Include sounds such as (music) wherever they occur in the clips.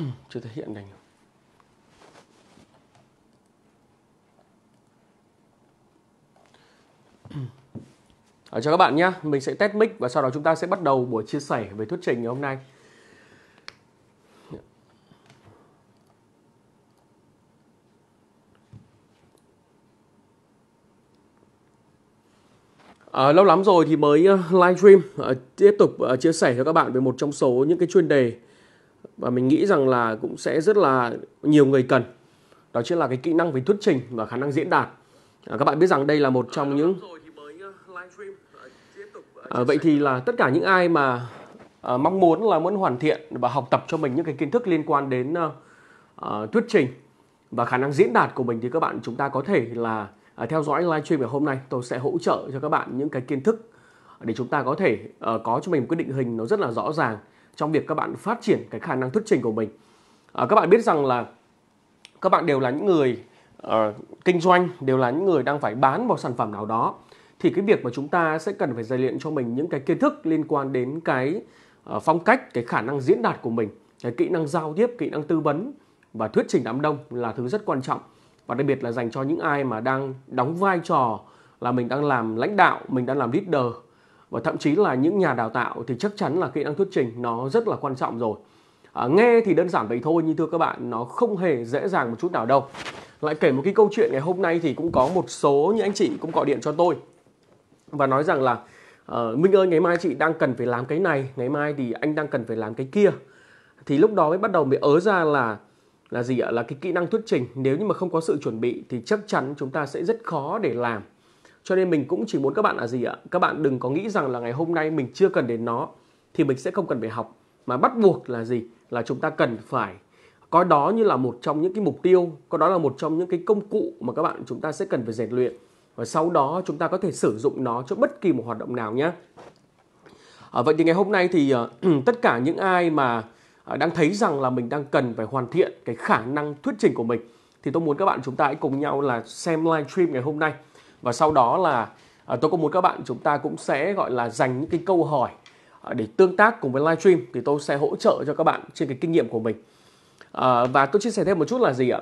(clears throat) chưa thể hiện ngành ở (clears throat) à, chào các bạn nhé, mình sẽ test mic và sau đó chúng ta sẽ bắt đầu buổi chia sẻ về thuyết trình ngày hôm nay. À, lâu lắm rồi thì mới ờ, live stream à, tiếp tục à, chia sẻ cho các bạn về một trong số những cái chuyên đề và mình nghĩ rằng là cũng sẽ rất là nhiều người cần đó chính là cái kỹ năng về thuyết trình và khả năng diễn đạt à, các bạn biết rằng đây là một trong những à, vậy thì là tất cả những ai mà à, mong muốn là muốn hoàn thiện và học tập cho mình những cái kiến thức liên quan đến à, thuyết trình và khả năng diễn đạt của mình thì các bạn chúng ta có thể là à, theo dõi livestream ngày hôm nay tôi sẽ hỗ trợ cho các bạn những cái kiến thức để chúng ta có thể uh, có cho mình một cái định hình nó rất là rõ ràng trong việc các bạn phát triển cái khả năng thuyết trình của mình à, các bạn biết rằng là các bạn đều là những người uh, kinh doanh đều là những người đang phải bán một sản phẩm nào đó thì cái việc mà chúng ta sẽ cần phải rèn luyện cho mình những cái kiến thức liên quan đến cái uh, phong cách cái khả năng diễn đạt của mình cái kỹ năng giao tiếp kỹ năng tư vấn và thuyết trình đám đông là thứ rất quan trọng và đặc biệt là dành cho những ai mà đang đóng vai trò là mình đang làm lãnh đạo mình đang làm leader và thậm chí là những nhà đào tạo thì chắc chắn là kỹ năng thuyết trình nó rất là quan trọng rồi à, nghe thì đơn giản vậy thôi nhưng thưa các bạn nó không hề dễ dàng một chút nào đâu lại kể một cái câu chuyện ngày hôm nay thì cũng có một số những anh chị cũng gọi điện cho tôi và nói rằng là uh, Minh ơi ngày mai chị đang cần phải làm cái này ngày mai thì anh đang cần phải làm cái kia thì lúc đó mới bắt đầu mới ớ ra là là gì ạ là cái kỹ năng thuyết trình nếu như mà không có sự chuẩn bị thì chắc chắn chúng ta sẽ rất khó để làm cho nên mình cũng chỉ muốn các bạn là gì ạ các bạn đừng có nghĩ rằng là ngày hôm nay mình chưa cần đến nó thì mình sẽ không cần phải học mà bắt buộc là gì là chúng ta cần phải coi đó như là một trong những cái mục tiêu coi đó là một trong những cái công cụ mà các bạn chúng ta sẽ cần phải rèn luyện và sau đó chúng ta có thể sử dụng nó cho bất kỳ một hoạt động nào nhé à, vậy thì ngày hôm nay thì uh, (clears throat) tất cả những ai mà ờ, đang thấy rằng là mình đang cần phải hoàn thiện cái khả năng thuyết trình của mình thì tôi muốn các bạn chúng ta hãy cùng nhau là xem live stream ngày hôm nay và sau đó là à, tôi cũng muốn các bạn chúng ta cũng sẽ gọi là dành những cái câu hỏi à, để tương tác cùng với livestream thì tôi sẽ hỗ trợ cho các bạn trên cái kinh nghiệm của mình à, và tôi chia sẻ thêm một chút là gì ạ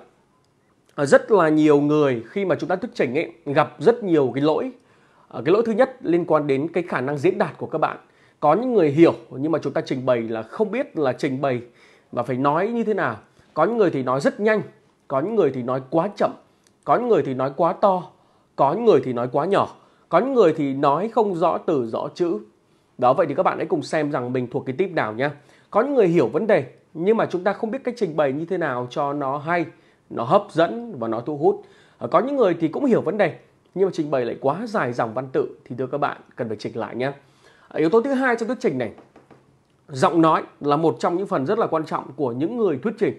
à, rất là nhiều người khi mà chúng ta thức chỉnh ấy gặp rất nhiều cái lỗi à, cái lỗi thứ nhất liên quan đến cái khả năng diễn đạt của các bạn có những người hiểu nhưng mà chúng ta trình bày là không biết là trình bày và phải nói như thế nào có những người thì nói rất nhanh có những người thì nói quá chậm có những người thì nói quá to có người thì nói quá nhỏ có người thì nói không rõ từ rõ chữ đó vậy thì các bạn hãy cùng xem rằng mình thuộc cái tip nào nhé có những người hiểu vấn đề nhưng mà chúng ta không biết cách trình bày như thế nào cho nó hay nó hấp dẫn và nó thu hút ờ, có những người thì cũng hiểu vấn đề nhưng mà trình bày lại quá dài dòng văn tự thì thưa các bạn cần phải chỉnh lại nhé ờ, yếu tố thứ hai trong thuyết trình này giọng nói là một trong những phần rất là quan trọng của những người thuyết trình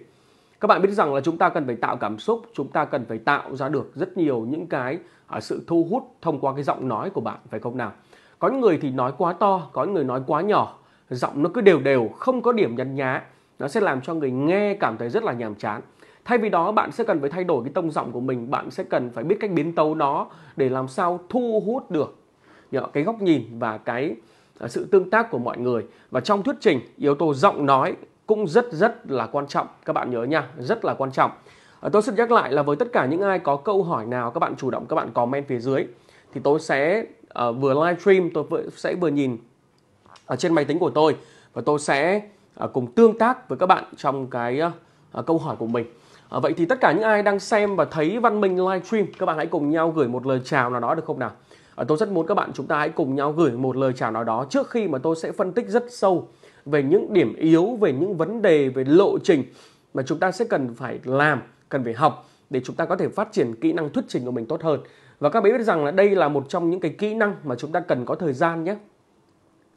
các bạn biết rằng là chúng ta cần phải tạo cảm xúc chúng ta cần phải tạo ra được rất nhiều những cái à, sự thu hút thông qua cái giọng nói của bạn phải không nào có người thì nói quá to có người nói quá nhỏ giọng nó cứ đều đều không có điểm nhăn nhá nó sẽ làm cho người nghe cảm thấy rất là nhàm chán thay vì đó bạn sẽ cần phải thay đổi cái tông giọng của mình bạn sẽ cần phải biết cách biến tấu nó để làm sao thu hút được cái góc nhìn và cái à, sự tương tác của mọi người và trong thuyết trình yếu tố giọng nói cũng rất rất là quan trọng các bạn nhớ nha rất là quan trọng Ờ, tôi xin nhắc lại là với tất cả những ai có câu hỏi nào các bạn chủ động các bạn comment phía dưới thì tôi sẽ uh, vừa stream tôi vừa, sẽ vừa nhìn ở trên máy tính của tôi và tôi sẽ uh, cùng tương tác với các bạn trong cái uh, câu hỏi của mình. Uh, vậy thì tất cả những ai đang xem và thấy Văn Minh live stream các bạn hãy cùng nhau gửi một lời chào nào đó được không nào? Uh, tôi rất muốn các bạn chúng ta hãy cùng nhau gửi một lời chào nào đó trước khi mà tôi sẽ phân tích rất sâu về những điểm yếu, về những vấn đề, về lộ trình mà chúng ta sẽ cần phải làm cần phải học để chúng ta có thể phát triển kỹ năng thuyết trình của mình tốt hơn và các bé biết rằng là đây là một trong những cái kỹ năng mà chúng ta cần có thời gian nhé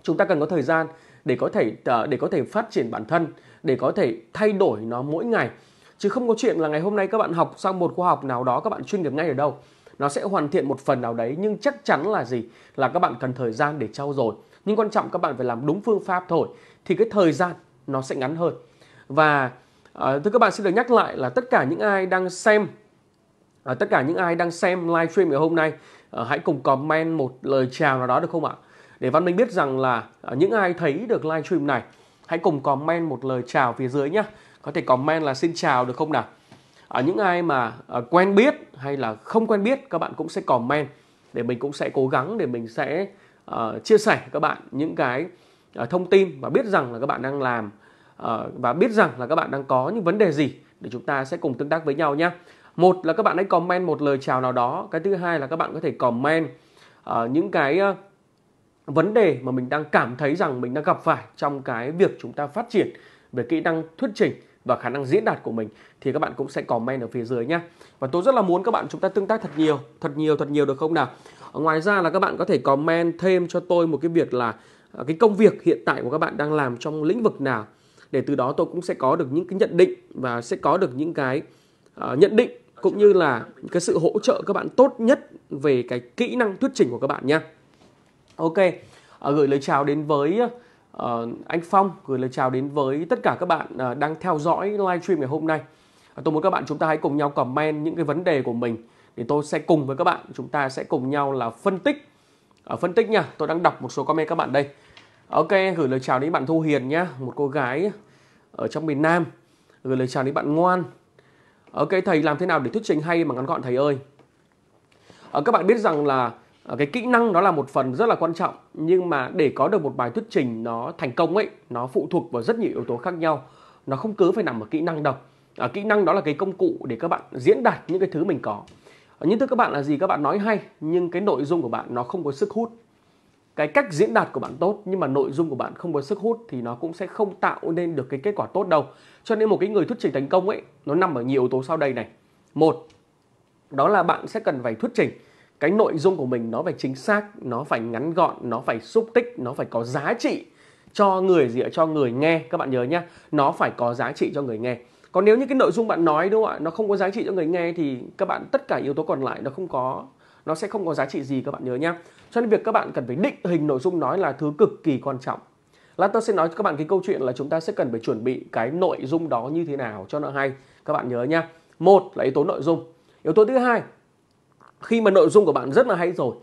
chúng ta cần có thời gian để có thể ờ, để có thể phát triển bản thân để có thể thay đổi nó mỗi ngày chứ không có chuyện là ngày hôm nay các bạn học sang một khóa học nào đó các bạn chuyên nghiệp ngay ở đâu nó sẽ hoàn thiện một phần nào đấy nhưng chắc chắn là gì là các bạn cần thời gian để trau dồi nhưng quan trọng các bạn phải làm đúng phương pháp thôi thì cái thời gian nó sẽ ngắn hơn và À, thưa các bạn xin được nhắc lại là tất cả những ai đang xem à, tất cả những ai đang xem livestream ngày hôm nay à, hãy cùng comment một lời chào nào đó được không ạ? Để Văn Minh biết rằng là à, những ai thấy được livestream này hãy cùng comment một lời chào phía dưới nhé. Có thể comment là xin chào được không nào? À, những ai mà à, quen biết hay là không quen biết các bạn cũng sẽ comment để mình cũng sẽ cố gắng để mình sẽ uh, chia sẻ các bạn những cái uh, thông tin và biết rằng là các bạn đang làm Ờ, và biết rằng là các bạn đang có những vấn đề gì để chúng ta sẽ cùng tương tác với nhau nhé một là các bạn hãy comment một lời chào nào đó cái thứ hai là các bạn có thể comment uh, những cái uh, vấn đề mà mình đang cảm thấy rằng mình đang gặp phải trong cái việc chúng ta phát triển về kỹ năng thuyết trình và khả năng diễn đạt của mình thì các bạn cũng sẽ comment ở phía dưới nhé và tôi rất là muốn các bạn chúng ta tương tác thật nhiều thật nhiều thật nhiều được không nào ngoài ra là các bạn có thể comment thêm cho tôi một cái việc là cái công việc hiện tại của các bạn đang làm trong lĩnh vực nào để từ đó tôi cũng sẽ có được những cái nhận định và sẽ có được những cái uh, nhận định cũng như là cái sự hỗ trợ các bạn tốt nhất về cái kỹ năng thuyết trình của các bạn nha. Ok, uh, gửi lời chào đến với uh, anh Phong, gửi lời chào đến với tất cả các bạn uh, đang theo dõi livestream ngày hôm nay. Uh, tôi muốn các bạn chúng ta hãy cùng nhau comment những cái vấn đề của mình thì tôi sẽ cùng với các bạn chúng ta sẽ cùng nhau là phân tích uh, phân tích nha. Tôi đang đọc một số comment các bạn đây. Ok, gửi lời chào đến bạn Thu Hiền nhé, một cô gái ở trong miền Nam. Gửi lời chào đến bạn Ngoan. Ok, thầy làm thế nào để thuyết trình hay mà ngắn gọn thầy ơi? À, các bạn biết rằng là ờ, cái kỹ năng đó là một phần rất là quan trọng nhưng mà để có được một bài thuyết trình nó thành công ấy nó phụ thuộc vào rất nhiều yếu tố khác nhau nó không cứ phải nằm ở kỹ năng đâu à, kỹ năng đó là cái công cụ để các bạn diễn đạt những cái thứ mình có à, nhưng thưa các bạn là gì các bạn nói hay nhưng cái nội dung của bạn nó không có sức hút cái cách diễn đạt của bạn tốt nhưng mà nội dung của bạn không có sức hút thì nó cũng sẽ không tạo nên được cái kết quả tốt đâu cho nên một cái người thuyết trình thành công ấy nó nằm ở nhiều yếu tố sau đây này một đó là bạn sẽ cần phải thuyết trình cái nội dung của mình nó phải chính xác nó phải ngắn gọn nó phải xúc tích nó phải có giá trị cho người gì cho người nghe các bạn nhớ nhá nó phải có giá trị cho người nghe còn nếu như cái nội dung bạn nói đúng không ạ nó không có giá trị cho người nghe thì các bạn tất cả yếu tố còn lại nó không có nó sẽ không có giá trị gì các bạn nhớ nhá cho nên việc các bạn cần phải định hình nội dung nói là thứ cực kỳ quan trọng lát tôi sẽ nói cho các bạn cái câu chuyện là chúng ta sẽ cần phải chuẩn bị cái nội dung đó như thế nào cho nó hay các bạn nhớ nhá một là yếu tố nội dung yếu tố thứ hai khi mà nội dung của bạn rất là hay rồi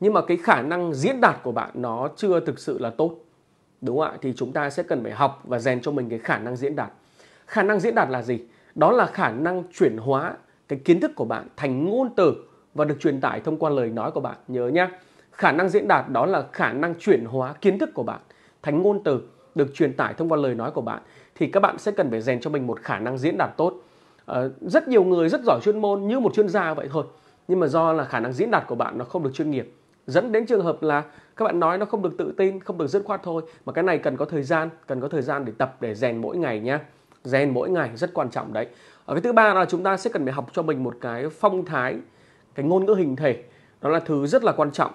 nhưng mà cái khả năng diễn đạt của bạn nó chưa thực sự là tốt đúng không ạ thì chúng ta sẽ cần phải học và rèn cho mình cái khả năng diễn đạt khả năng diễn đạt là gì đó là khả năng chuyển hóa cái kiến thức của bạn thành ngôn từ và được truyền tải thông qua lời nói của bạn nhớ nhé khả năng diễn đạt đó là khả năng chuyển hóa kiến thức của bạn thành ngôn từ được truyền tải thông qua lời nói của bạn thì các bạn sẽ cần phải rèn cho mình một khả năng diễn đạt tốt à, rất nhiều người rất giỏi chuyên môn như một chuyên gia vậy thôi nhưng mà do là khả năng diễn đạt của bạn nó không được chuyên nghiệp dẫn đến trường hợp là các bạn nói nó không được tự tin không được dứt khoát thôi mà cái này cần có thời gian cần có thời gian để tập để rèn mỗi ngày nhé rèn mỗi ngày rất quan trọng đấy ở ờ, cái thứ ba là chúng ta sẽ cần phải học cho mình một cái phong thái cái ngôn ngữ hình thể đó là thứ rất là quan trọng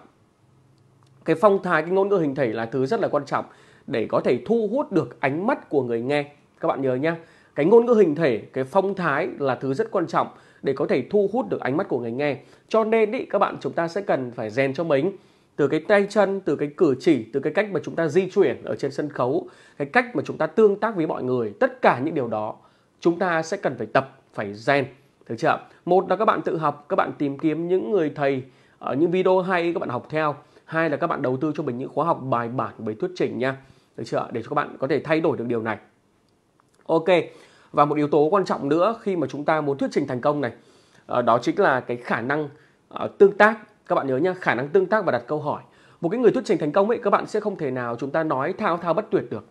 cái phong thái cái ngôn ngữ hình thể là thứ rất là quan trọng để có thể thu hút được ánh mắt của người nghe các bạn nhớ nhá cái ngôn ngữ hình thể cái phong thái là thứ rất quan trọng để có thể thu hút được ánh mắt của người nghe cho nên ý, các bạn chúng ta sẽ cần phải rèn cho mình từ cái tay chân từ cái cử chỉ từ cái cách mà chúng ta di chuyển ở trên sân khấu cái cách mà chúng ta tương tác với mọi người tất cả những điều đó chúng ta sẽ cần phải tập phải rèn được chưa? Một là các bạn tự học, các bạn tìm kiếm những người thầy ở ờ, những video hay các bạn học theo. Hai là các bạn đầu tư cho mình những khóa học bài bản với thuyết trình nha. Được chưa? Để cho các bạn có thể thay đổi được điều này. Ok. Và một yếu tố quan trọng nữa khi mà chúng ta muốn thuyết trình thành công này ờ, đó chính là cái khả năng ờ, tương tác. Các bạn nhớ nha, khả năng tương tác và đặt câu hỏi. Một cái người thuyết trình thành công ấy các bạn sẽ không thể nào chúng ta nói thao thao bất tuyệt được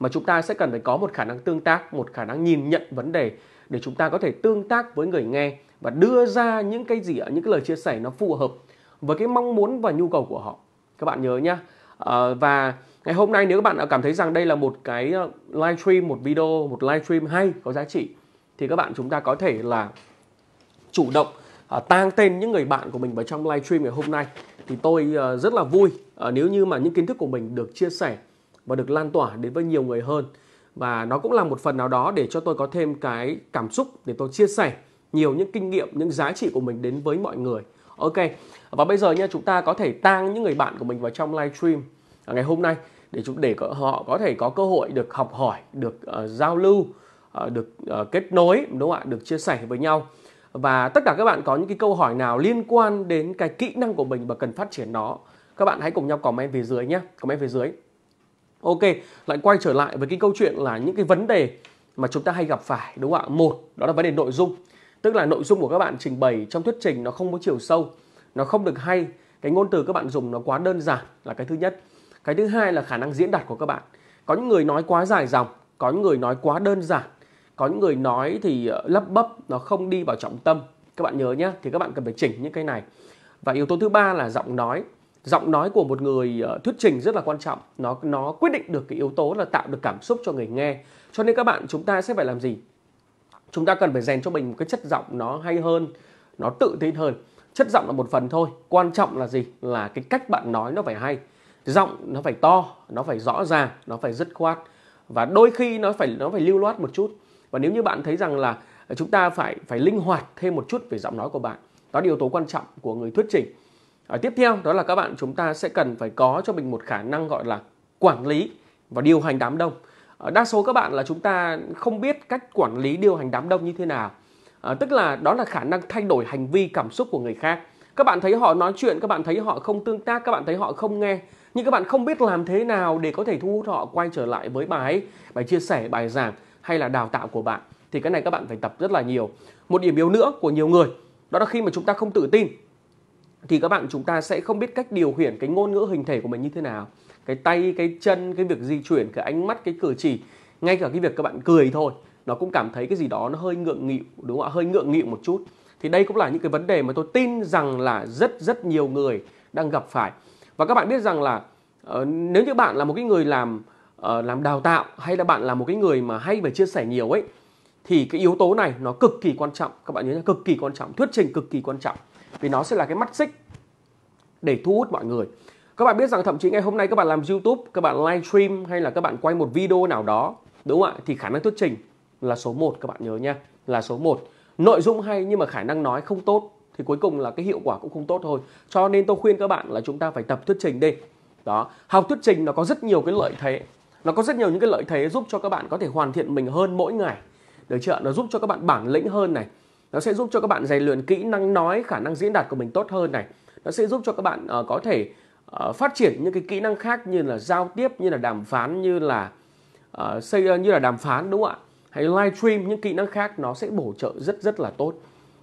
mà chúng ta sẽ cần phải có một khả năng tương tác, một khả năng nhìn nhận vấn đề để chúng ta có thể tương tác với người nghe và đưa ra những cái gì ở những cái lời chia sẻ nó phù hợp với cái mong muốn và nhu cầu của họ các bạn nhớ nhá à, và ngày hôm nay nếu các bạn đã cảm thấy rằng đây là một cái ờ, live stream một video một live stream hay có giá trị thì các bạn chúng ta có thể là chủ động à, tang tên những người bạn của mình vào trong live stream ngày hôm nay thì tôi à, rất là vui à, nếu như mà những kiến thức của mình được chia sẻ và được lan tỏa đến với nhiều người hơn và nó cũng là một phần nào đó để cho tôi có thêm cái cảm xúc để tôi chia sẻ nhiều những kinh nghiệm những giá trị của mình đến với mọi người ok và bây giờ nha chúng ta có thể tang những người bạn của mình vào trong livestream ngày hôm nay để chúng để họ có thể có cơ hội được học hỏi được uh, giao lưu uh, được uh, kết nối đúng không ạ được chia sẻ với nhau và tất cả các bạn có những cái câu hỏi nào liên quan đến cái kỹ năng của mình và cần phát triển nó các bạn hãy cùng nhau comment về dưới nhé comment về dưới Ok, lại quay trở lại với cái câu chuyện là những cái vấn đề mà chúng ta hay gặp phải đúng không ạ? Một, đó là vấn đề nội dung. Tức là nội dung của các bạn trình bày trong thuyết trình nó không có chiều sâu, nó không được hay, cái ngôn từ các bạn dùng nó quá đơn giản là cái thứ nhất. Cái thứ hai là khả năng diễn đạt của các bạn. Có những người nói quá dài dòng, có những người nói quá đơn giản, có những người nói thì ờ, lấp bấp, nó không đi vào trọng tâm. Các bạn nhớ nhé, thì các bạn cần phải chỉnh những cái này. Và yếu tố thứ ba là giọng nói giọng nói của một người ờ, thuyết trình rất là quan trọng nó nó quyết định được cái yếu tố là tạo được cảm xúc cho người nghe cho nên các bạn chúng ta sẽ phải làm gì chúng ta cần phải rèn cho mình một cái chất giọng nó hay hơn nó tự tin hơn chất giọng là một phần thôi quan trọng là gì là cái cách bạn nói nó phải hay giọng nó phải to nó phải rõ ràng nó phải dứt khoát và đôi khi nó phải nó phải lưu loát một chút và nếu như bạn thấy rằng là chúng ta phải phải linh hoạt thêm một chút về giọng nói của bạn đó là yếu tố quan trọng của người thuyết trình À, tiếp theo đó là các bạn chúng ta sẽ cần phải có cho mình một khả năng gọi là quản lý và điều hành đám đông. À, đa số các bạn là chúng ta không biết cách quản lý điều hành đám đông như thế nào. À, tức là đó là khả năng thay đổi hành vi cảm xúc của người khác. Các bạn thấy họ nói chuyện, các bạn thấy họ không tương tác, các bạn thấy họ không nghe. Nhưng các bạn không biết làm thế nào để có thể thu hút họ quay trở lại với bài, bài chia sẻ, bài giảng hay là đào tạo của bạn. Thì cái này các bạn phải tập rất là nhiều. Một điểm yếu nữa của nhiều người đó là khi mà chúng ta không tự tin thì các bạn chúng ta sẽ không biết cách điều khiển cái ngôn ngữ hình thể của mình như thế nào cái tay cái chân cái việc di chuyển cái ánh mắt cái cử chỉ ngay cả cái việc các bạn cười thôi nó cũng cảm thấy cái gì đó nó hơi ngượng nghịu đúng không ạ hơi ngượng nghịu một chút thì đây cũng là những cái vấn đề mà tôi tin rằng là rất rất nhiều người đang gặp phải và các bạn biết rằng là uh, nếu như bạn là một cái người làm uh, làm đào tạo hay là bạn là một cái người mà hay về chia sẻ nhiều ấy thì cái yếu tố này nó cực kỳ quan trọng các bạn nhớ là cực kỳ quan trọng thuyết trình cực kỳ quan trọng vì nó sẽ là cái mắt xích để thu hút mọi người các bạn biết rằng thậm chí ngày hôm nay các bạn làm YouTube, các bạn live stream hay là các bạn quay một video nào đó, đúng không ạ? Thì khả năng thuyết trình là số 1 các bạn nhớ nha, là số 1. Nội dung hay nhưng mà khả năng nói không tốt thì cuối cùng là cái hiệu quả cũng không tốt thôi. Cho nên tôi khuyên các bạn là chúng ta phải tập thuyết trình đi. Đó, học thuyết trình nó có rất nhiều cái lợi thế. Nó có rất nhiều những cái lợi thế giúp cho các bạn có thể hoàn thiện mình hơn mỗi ngày. Được chưa? Nó giúp cho các bạn bản lĩnh hơn này nó sẽ giúp cho các bạn rèn luyện kỹ năng nói khả năng diễn đạt của mình tốt hơn này nó sẽ giúp cho các bạn ờ, có thể ờ, phát triển những cái kỹ năng khác như là giao tiếp như là đàm phán như là ờ, xây như là đàm phán đúng không ạ hay live stream những kỹ năng khác nó sẽ bổ trợ rất rất là tốt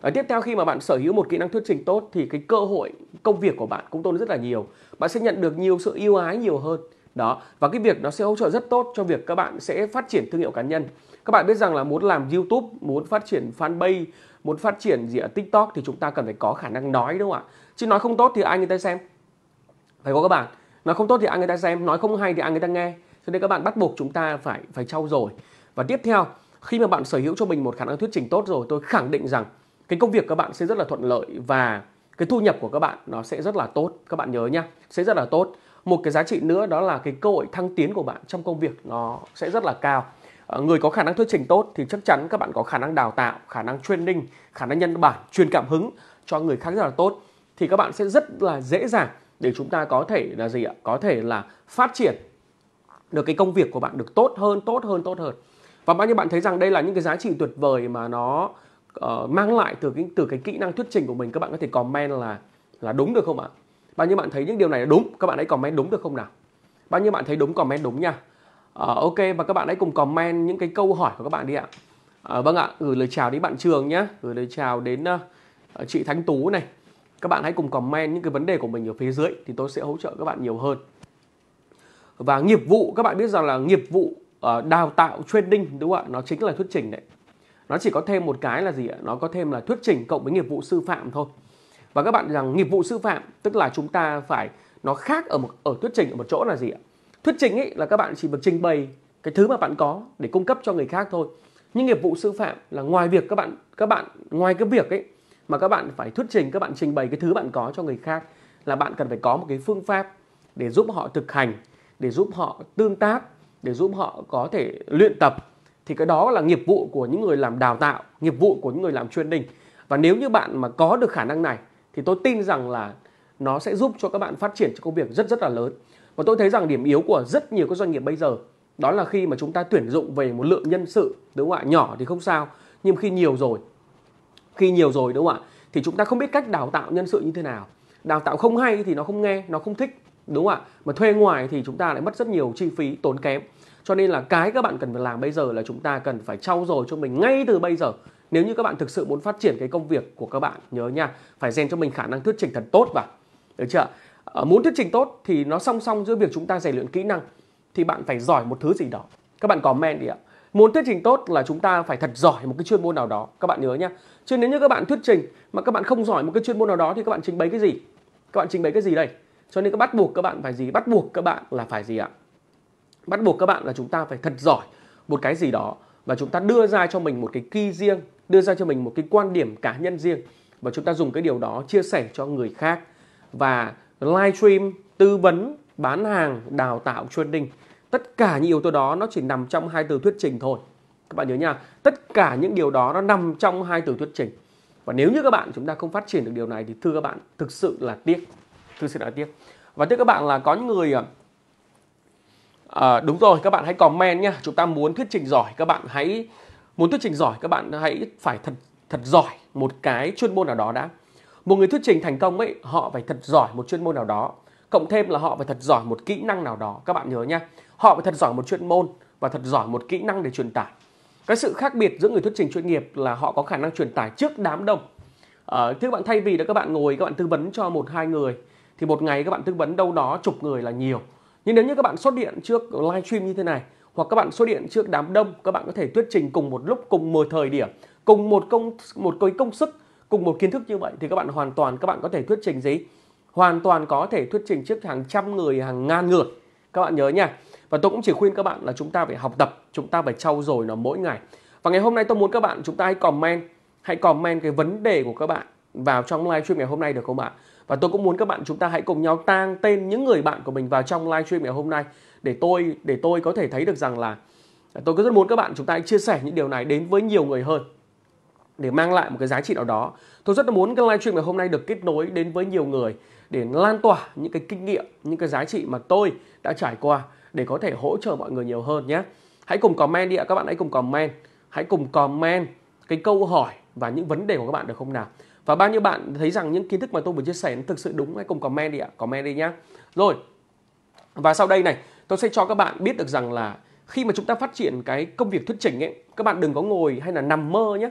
À, tiếp theo khi mà bạn sở hữu một kỹ năng thuyết trình tốt thì cái cơ hội công việc của bạn cũng tốt rất là nhiều. Bạn sẽ nhận được nhiều sự yêu ái nhiều hơn. Đó, và cái việc nó sẽ hỗ trợ rất tốt cho việc các bạn sẽ phát triển thương hiệu cá nhân. Các bạn biết rằng là muốn làm YouTube, muốn phát triển fanpage, muốn phát triển gì ở tiktok thì chúng ta cần phải có khả năng nói đúng không ạ chứ nói không tốt thì ai người ta xem phải không các bạn nói không tốt thì ai người ta xem nói không hay thì ai người ta nghe cho nên các bạn bắt buộc chúng ta phải phải trau dồi và tiếp theo khi mà bạn sở hữu cho mình một khả năng thuyết trình tốt rồi tôi khẳng định rằng cái công việc các bạn sẽ rất là thuận lợi và cái thu nhập của các bạn nó sẽ rất là tốt các bạn nhớ nhá sẽ rất là tốt một cái giá trị nữa đó là cái cơ hội thăng tiến của bạn trong công việc nó sẽ rất là cao Ờ, người có khả năng thuyết trình tốt thì chắc chắn các bạn có khả năng đào tạo khả năng training khả năng nhân bản truyền cảm hứng cho người khác rất là tốt thì các bạn sẽ rất là dễ dàng để chúng ta có thể là gì ạ có thể là phát triển được cái công việc của bạn được tốt hơn tốt hơn tốt hơn và bao nhiêu bạn thấy rằng đây là những cái giá trị tuyệt vời mà nó uh, mang lại từ cái từ cái kỹ năng thuyết trình của mình các bạn có thể comment là là đúng được không ạ bao nhiêu bạn thấy những điều này là đúng các bạn hãy comment đúng được không nào bao nhiêu bạn thấy đúng comment đúng nha Uh, ok và các bạn hãy cùng comment những cái câu hỏi của các bạn đi ạ. Uh, vâng ạ, gửi lời chào đến bạn Trường nhé, gửi lời chào đến uh, chị Thánh Tú này. Các bạn hãy cùng comment những cái vấn đề của mình ở phía dưới thì tôi sẽ hỗ trợ các bạn nhiều hơn. Và nghiệp vụ, các bạn biết rằng là nghiệp vụ uh, đào tạo training đúng không ạ? Nó chính là thuyết trình đấy. Nó chỉ có thêm một cái là gì ạ? Nó có thêm là thuyết trình cộng với nghiệp vụ sư phạm thôi. Và các bạn rằng nghiệp vụ sư phạm tức là chúng ta phải nó khác ở một ở thuyết trình ở một chỗ là gì ạ? thuyết trình ấy là các bạn chỉ được trình bày cái thứ mà bạn có để cung cấp cho người khác thôi nhưng nghiệp vụ sư phạm là ngoài việc các bạn các bạn ngoài cái việc ấy mà các bạn phải thuyết trình các bạn trình bày cái thứ bạn có cho người khác là bạn cần phải có một cái phương pháp để giúp họ thực hành để giúp họ tương tác để giúp họ có thể luyện tập thì cái đó là nghiệp vụ của những người làm đào tạo nghiệp vụ của những người làm chuyên đình và nếu như bạn mà có được khả năng này thì tôi tin rằng là nó sẽ giúp cho các bạn phát triển cho công việc rất rất là lớn và tôi thấy rằng điểm yếu của rất nhiều các doanh nghiệp bây giờ đó là khi mà chúng ta tuyển dụng về một lượng nhân sự đúng không ạ nhỏ thì không sao nhưng khi nhiều rồi khi nhiều rồi đúng không ạ thì chúng ta không biết cách đào tạo nhân sự như thế nào đào tạo không hay thì nó không nghe nó không thích đúng không ạ mà thuê ngoài thì chúng ta lại mất rất nhiều chi phí tốn kém cho nên là cái các bạn cần phải làm bây giờ là chúng ta cần phải trau dồi cho mình ngay từ bây giờ nếu như các bạn thực sự muốn phát triển cái công việc của các bạn nhớ nha phải rèn cho mình khả năng thuyết trình thật tốt và được chưa Ờ, muốn thuyết trình tốt thì nó song song giữa việc chúng ta rèn luyện kỹ năng thì bạn phải giỏi một thứ gì đó các bạn comment đi ạ muốn thuyết trình tốt là chúng ta phải thật giỏi một cái chuyên môn nào đó các bạn nhớ nhá chứ nếu như các bạn thuyết trình mà các bạn không giỏi một cái chuyên môn nào đó thì các bạn trình bày cái gì các bạn trình bày cái gì đây cho nên các bắt buộc các bạn phải gì bắt buộc các bạn là phải gì ạ bắt buộc các bạn là chúng ta phải thật giỏi một cái gì đó và chúng ta đưa ra cho mình một cái key riêng đưa ra cho mình một cái quan điểm cá nhân riêng và chúng ta dùng cái điều đó chia sẻ cho người khác và Live stream, tư vấn, bán hàng, đào tạo training. Tất cả những yếu tố đó nó chỉ nằm trong hai từ thuyết trình thôi. Các bạn nhớ nha, tất cả những điều đó nó nằm trong hai từ thuyết trình. Và nếu như các bạn chúng ta không phát triển được điều này thì thưa các bạn thực sự là tiếc. Thực sự là tiếc. Và thưa các bạn là có những người à, à, đúng rồi, các bạn hãy comment nha. Chúng ta muốn thuyết trình giỏi, các bạn hãy muốn thuyết trình giỏi, các bạn hãy phải thật thật giỏi một cái chuyên môn nào đó đã một người thuyết trình thành công ấy họ phải thật giỏi một chuyên môn nào đó cộng thêm là họ phải thật giỏi một kỹ năng nào đó các bạn nhớ nhá họ phải thật giỏi một chuyên môn và thật giỏi một kỹ năng để truyền tải cái sự khác biệt giữa người thuyết trình chuyên nghiệp là họ có khả năng truyền tải trước đám đông à, thưa bạn thay vì đó các bạn ngồi các bạn tư vấn cho một hai người thì một ngày các bạn tư vấn đâu đó chục người là nhiều nhưng nếu như các bạn xuất điện trước live stream như thế này hoặc các bạn xuất điện trước đám đông các bạn có thể thuyết trình cùng một lúc cùng một thời điểm cùng một công một cái công sức cùng một kiến thức như vậy thì các bạn hoàn toàn các bạn có thể thuyết trình gì hoàn toàn có thể thuyết trình trước hàng trăm người hàng ngàn người các bạn nhớ nha và tôi cũng chỉ khuyên các bạn là chúng ta phải học tập chúng ta phải trau dồi nó mỗi ngày và ngày hôm nay tôi muốn các bạn chúng ta hãy comment hãy comment cái vấn đề của các bạn vào trong livestream ngày hôm nay được không ạ và tôi cũng muốn các bạn chúng ta hãy cùng nhau tang tên những người bạn của mình vào trong livestream ngày hôm nay để tôi để tôi có thể thấy được rằng là tôi rất muốn các bạn chúng ta hãy chia sẻ những điều này đến với nhiều người hơn để mang lại một cái giá trị nào đó tôi rất là muốn cái live stream ngày hôm nay được kết nối đến với nhiều người để lan tỏa những cái kinh nghiệm những cái giá trị mà tôi đã trải qua để có thể hỗ trợ mọi người nhiều hơn nhé hãy cùng comment đi ạ các bạn hãy cùng comment hãy cùng comment cái câu hỏi và những vấn đề của các bạn được không nào và bao nhiêu bạn thấy rằng những kiến thức mà tôi vừa chia sẻ nó thực sự đúng hãy cùng comment đi ạ comment đi nhé. rồi và sau đây này tôi sẽ cho các bạn biết được rằng là khi mà chúng ta phát triển cái công việc thuyết trình ấy các bạn đừng có ngồi hay là nằm mơ nhé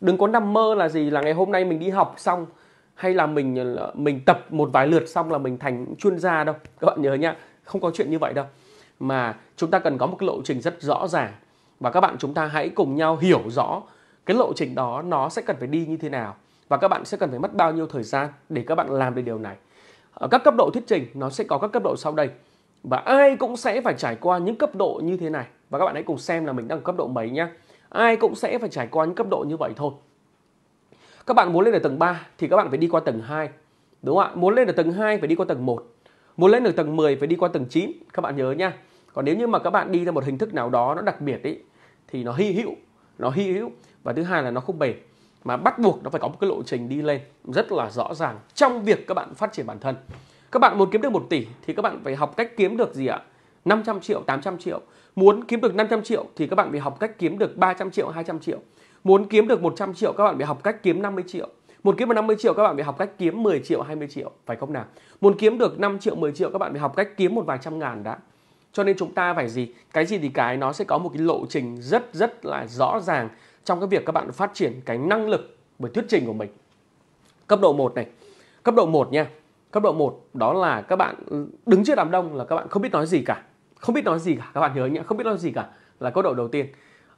đừng có nằm mơ là gì là ngày hôm nay mình đi học xong hay là mình ờ, mình tập một vài lượt xong là mình thành chuyên gia đâu các bạn nhớ nhá không có chuyện như vậy đâu mà chúng ta cần có một cái lộ trình rất rõ ràng và các bạn chúng ta hãy cùng nhau hiểu rõ cái lộ trình đó nó sẽ cần phải đi như thế nào và các bạn sẽ cần phải mất bao nhiêu thời gian để các bạn làm được điều này ở các cấp độ thuyết trình nó sẽ có các cấp độ sau đây và ai cũng sẽ phải trải qua những cấp độ như thế này và các bạn hãy cùng xem là mình đang ở cấp độ mấy nhá ai cũng sẽ phải trải qua những cấp độ như vậy thôi các bạn muốn lên được tầng 3 thì các bạn phải đi qua tầng 2 đúng không ạ muốn lên được tầng 2 phải đi qua tầng 1 muốn lên được tầng 10 phải đi qua tầng 9 các bạn nhớ nha còn nếu như mà các bạn đi theo một hình thức nào đó nó đặc biệt ấy thì nó hy hữu nó hy hữu và thứ hai là nó không bền mà bắt buộc nó phải có một cái lộ trình đi lên rất là rõ ràng trong việc các bạn phát triển bản thân các bạn muốn kiếm được 1 tỷ thì các bạn phải học cách kiếm được gì ạ 500 triệu 800 triệu Muốn kiếm được 500 triệu thì các bạn phải học cách kiếm được 300 triệu, 200 triệu. Muốn kiếm được 100 triệu các bạn phải học cách kiếm 50 triệu. Muốn kiếm được 50 triệu các bạn phải học cách kiếm 10 triệu, 20 triệu, phải không nào? Muốn kiếm được 5 triệu, 10 triệu các bạn phải học cách kiếm một vài trăm ngàn đã. Cho nên chúng ta phải gì? Cái gì thì cái nó sẽ có một cái lộ trình rất rất là rõ ràng trong cái việc các bạn phát triển cái năng lực về thuyết trình của mình. Cấp độ 1 này. Cấp độ 1 nha. Cấp độ 1 đó là các bạn đứng trước đám đông là các bạn không biết nói gì cả không biết nói gì cả các bạn nhớ nhé không biết nói gì cả là câu độ đầu tiên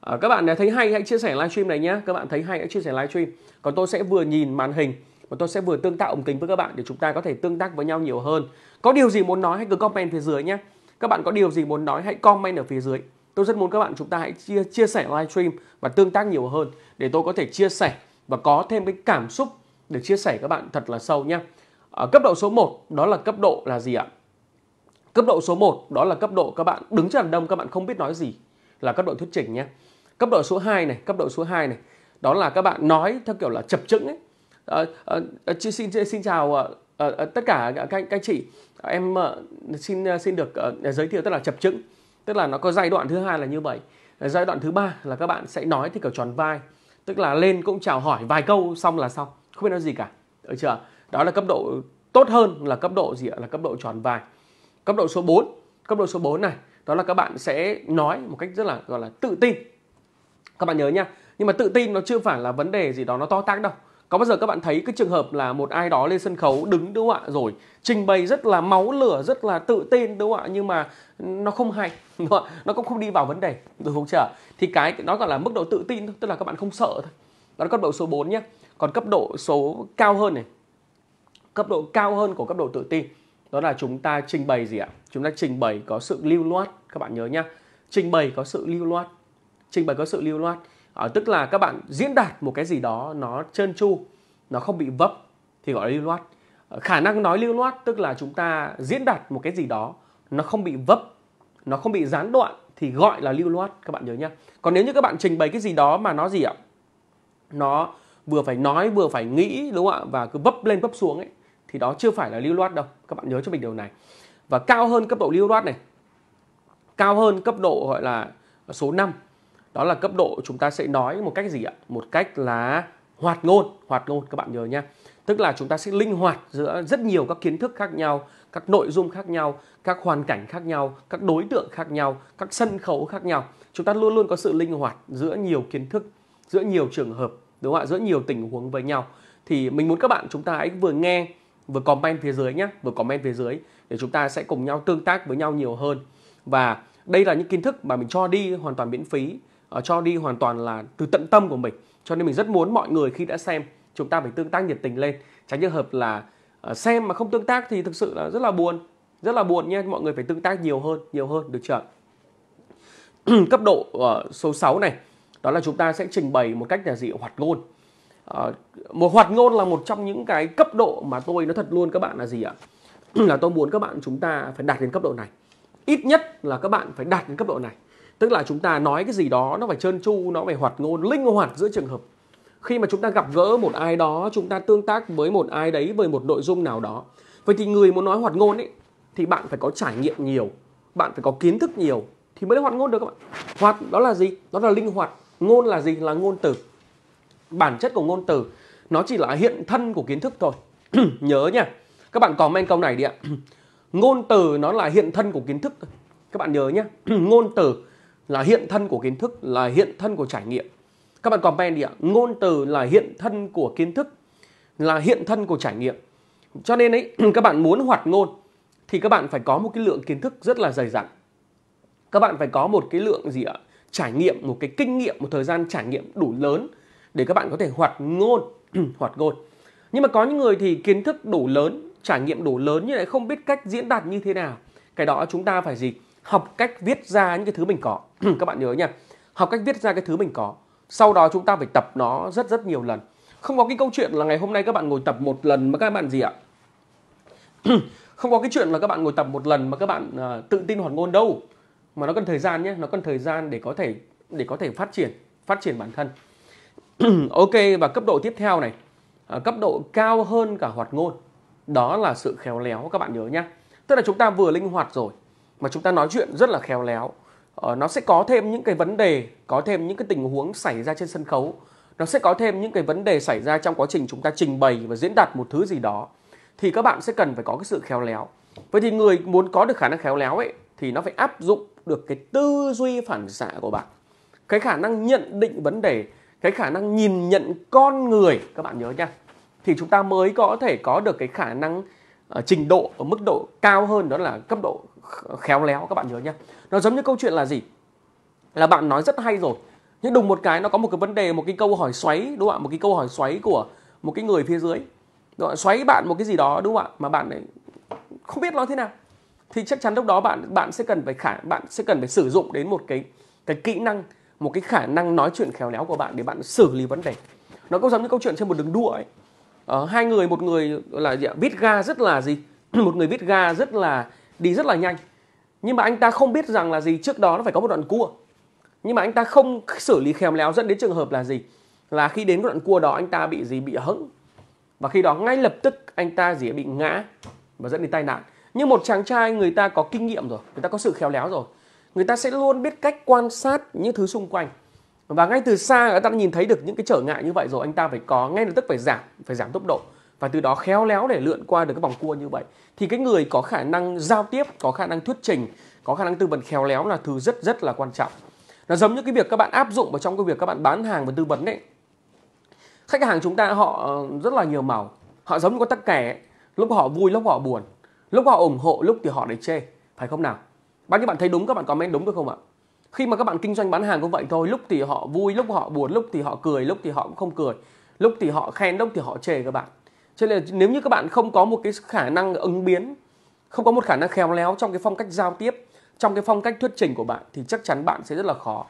à, các bạn à, thấy hay hãy chia sẻ livestream này nhé các bạn thấy hay hãy chia sẻ livestream còn tôi sẽ vừa nhìn màn hình và tôi sẽ vừa tương tác ống kính với các bạn để chúng ta có thể tương tác với nhau nhiều hơn có điều gì muốn nói hãy cứ comment phía dưới nhé các bạn có điều gì muốn nói hãy comment ở phía dưới tôi rất muốn các bạn chúng ta hãy chia chia sẻ livestream và tương tác nhiều hơn để tôi có thể chia sẻ và có thêm cái cảm xúc để chia sẻ các bạn thật là sâu nhé à, cấp độ số 1 đó là cấp độ là gì ạ Cấp độ số 1 đó là cấp độ các bạn đứng trước đám đông các bạn không biết nói gì là cấp độ thuyết trình nhé. Cấp độ số 2 này, cấp độ số 2 này, đó là các bạn nói theo kiểu là chập chững ấy. À, à, à, xin xin chào à, à, tất cả các các chị. Em à, xin xin được à, giới thiệu tức là chập chững. Tức là nó có giai đoạn thứ hai là như vậy. Giai đoạn thứ ba là các bạn sẽ nói theo kiểu tròn vai, tức là lên cũng chào hỏi vài câu xong là xong, không biết nói gì cả. Được chưa? Đó là cấp độ tốt hơn là cấp độ gì ạ? Là cấp độ tròn vai cấp độ số 4 cấp độ số 4 này đó là các bạn sẽ nói một cách rất là gọi là tự tin các bạn nhớ nha nhưng mà tự tin nó chưa phải là vấn đề gì đó nó to tác đâu có bao giờ các bạn thấy cái trường hợp là một ai đó lên sân khấu đứng đúng không ạ rồi trình bày rất là máu lửa rất là tự tin đúng không ạ nhưng mà nó không hay (laughs) đúng không nó cũng không đi vào vấn đề được không chờ thì cái nó gọi là mức độ tự tin thôi tức là các bạn không sợ thôi đó là cấp độ số 4 nhé còn cấp độ số cao hơn này cấp độ cao hơn của cấp độ tự tin đó là chúng ta trình bày gì ạ chúng ta trình bày có sự lưu loát các bạn nhớ nhá trình bày có sự lưu loát trình bày có sự lưu loát à, tức là các bạn diễn đạt một cái gì đó nó trơn tru nó không bị vấp thì gọi là lưu loát à, khả năng nói lưu loát tức là chúng ta diễn đạt một cái gì đó nó không bị vấp nó không bị gián đoạn thì gọi là lưu loát các bạn nhớ nhá còn nếu như các bạn trình bày cái gì đó mà nó gì ạ nó vừa phải nói vừa phải nghĩ đúng không ạ và cứ vấp lên vấp xuống ấy thì đó chưa phải là lưu loát đâu các bạn nhớ cho mình điều này và cao hơn cấp độ lưu loát này cao hơn cấp độ gọi là số 5 đó là cấp độ chúng ta sẽ nói một cách gì ạ một cách là hoạt ngôn hoạt ngôn các bạn nhớ nhá tức là chúng ta sẽ linh hoạt giữa rất nhiều các kiến thức khác nhau các nội dung khác nhau các hoàn cảnh khác nhau các đối tượng khác nhau các sân khấu khác nhau chúng ta luôn luôn có sự linh hoạt giữa nhiều kiến thức giữa nhiều trường hợp đúng không ạ giữa nhiều tình huống với nhau thì mình muốn các bạn chúng ta hãy vừa nghe vừa comment phía dưới nhé vừa comment phía dưới để chúng ta sẽ cùng nhau tương tác với nhau nhiều hơn và đây là những kiến thức mà mình cho đi hoàn toàn miễn phí ờ, cho đi hoàn toàn là từ tận tâm của mình cho nên mình rất muốn mọi người khi đã xem chúng ta phải tương tác nhiệt tình lên tránh trường hợp là ờ, xem mà không tương tác thì thực sự là rất là buồn rất là buồn nhé mọi người phải tương tác nhiều hơn nhiều hơn được chưa (clears throat) cấp độ ờ, số 6 này đó là chúng ta sẽ trình bày một cách là gì hoạt ngôn Ờ, một hoạt ngôn là một trong những cái cấp độ mà tôi nói thật luôn các bạn là gì ạ (clears throat) là tôi muốn các bạn chúng ta phải đạt đến cấp độ này ít nhất là các bạn phải đạt đến cấp độ này tức là chúng ta nói cái gì đó nó phải trơn tru nó phải hoạt ngôn linh hoạt giữa trường hợp khi mà chúng ta gặp gỡ một ai đó chúng ta tương tác với một ai đấy với một nội dung nào đó vậy thì người muốn nói hoạt ngôn ấy thì bạn phải có trải nghiệm nhiều bạn phải có kiến thức nhiều thì mới hoạt ngôn được các bạn hoạt đó là gì đó là linh hoạt ngôn là gì là ngôn từ bản chất của ngôn từ nó chỉ là hiện thân của kiến thức thôi (clears throat) nhớ nha các bạn comment câu này đi ạ (clears throat) ngôn từ nó là hiện thân của kiến thức các bạn nhớ nhé (clears throat) ngôn từ là hiện thân của kiến thức là hiện thân của trải nghiệm các bạn comment đi ạ ngôn từ là hiện thân của kiến thức là hiện thân của trải nghiệm cho nên ấy các bạn muốn hoạt ngôn thì các bạn phải có một cái lượng kiến thức rất là dày dặn các bạn phải có một cái lượng gì ạ trải nghiệm một cái kinh nghiệm một thời gian trải nghiệm đủ lớn để các bạn có thể hoạt ngôn (clears throat) hoạt ngôn nhưng mà có những người thì kiến thức đủ lớn trải nghiệm đủ lớn nhưng lại không biết cách diễn đạt như thế nào cái đó chúng ta phải gì học cách viết ra những cái thứ mình có (clears throat) các bạn nhớ nha học cách viết ra cái thứ mình có sau đó chúng ta phải tập nó rất rất nhiều lần không có cái câu chuyện là ngày hôm nay các bạn ngồi tập một lần mà các bạn gì ạ (clears throat) không có cái chuyện là các bạn ngồi tập một lần mà các bạn uh, tự tin hoạt ngôn đâu mà nó cần thời gian nhé nó cần thời gian để có thể để có thể phát triển phát triển bản thân (clears throat) ok và cấp độ tiếp theo này à, cấp độ cao hơn cả hoạt ngôn đó là sự khéo léo các bạn nhớ nhá tức là chúng ta vừa linh hoạt rồi mà chúng ta nói chuyện rất là khéo léo ờ, nó sẽ có thêm những cái vấn đề có thêm những cái tình huống xảy ra trên sân khấu nó sẽ có thêm những cái vấn đề xảy ra trong quá trình chúng ta trình bày và diễn đạt một thứ gì đó thì các bạn sẽ cần phải có cái sự khéo léo vậy thì người muốn có được khả năng khéo léo ấy thì nó phải áp dụng được cái tư duy phản xạ của bạn cái khả năng nhận định vấn đề cái khả năng nhìn nhận con người các bạn nhớ nha thì chúng ta mới có thể có được cái khả năng uh, trình độ ở mức độ cao hơn đó là cấp độ khéo léo các bạn nhớ nhá nó giống như câu chuyện là gì là bạn nói rất hay rồi nhưng đùng một cái nó có một cái vấn đề một cái câu hỏi xoáy đúng không ạ một cái câu hỏi xoáy của một cái người phía dưới đúng không? xoáy bạn một cái gì đó đúng không ạ mà bạn này không biết nó thế nào thì chắc chắn lúc đó bạn bạn sẽ cần phải khả bạn sẽ cần phải sử dụng đến một cái cái kỹ năng một cái khả năng nói chuyện khéo léo của bạn để bạn xử lý vấn đề nó cũng giống như câu chuyện trên một đường đua ấy ờ, hai người một người là gì ạ vít ga rất là gì (clears throat) một người vít ga rất là đi rất là nhanh nhưng mà anh ta không biết rằng là gì trước đó nó phải có một đoạn cua nhưng mà anh ta không xử lý khéo léo dẫn đến trường hợp là gì là khi đến đoạn cua đó anh ta bị gì bị hững và khi đó ngay lập tức anh ta gì bị ngã và dẫn đến tai nạn nhưng một chàng trai người ta có kinh nghiệm rồi người ta có sự khéo léo rồi người ta sẽ luôn biết cách quan sát những thứ xung quanh và ngay từ xa người ta đã nhìn thấy được những cái trở ngại như vậy rồi anh ta phải có ngay lập tức phải giảm phải giảm tốc độ và từ đó khéo léo để lượn qua được cái vòng cua như vậy thì cái người có khả năng giao tiếp có khả năng thuyết trình có khả năng tư vấn khéo léo là thứ rất rất là quan trọng nó giống như cái việc các bạn áp dụng vào trong cái việc các bạn bán hàng và tư vấn đấy khách hàng chúng ta họ ờ, rất là nhiều màu họ giống như có tắc kè lúc họ vui lúc họ buồn lúc họ ủng hộ lúc thì họ để chê phải không nào Bao nhiêu bạn thấy đúng các bạn comment đúng được không ạ? Khi mà các bạn kinh doanh bán hàng cũng vậy thôi, lúc thì họ vui, lúc họ buồn, lúc thì họ cười, lúc thì họ cũng không cười, lúc thì họ khen, lúc thì họ chê các bạn. Cho nên là nếu như các bạn không có một cái khả năng ứng biến, không có một khả năng khéo léo trong cái phong cách giao tiếp, trong cái phong cách thuyết trình của bạn thì chắc chắn bạn sẽ rất là khó.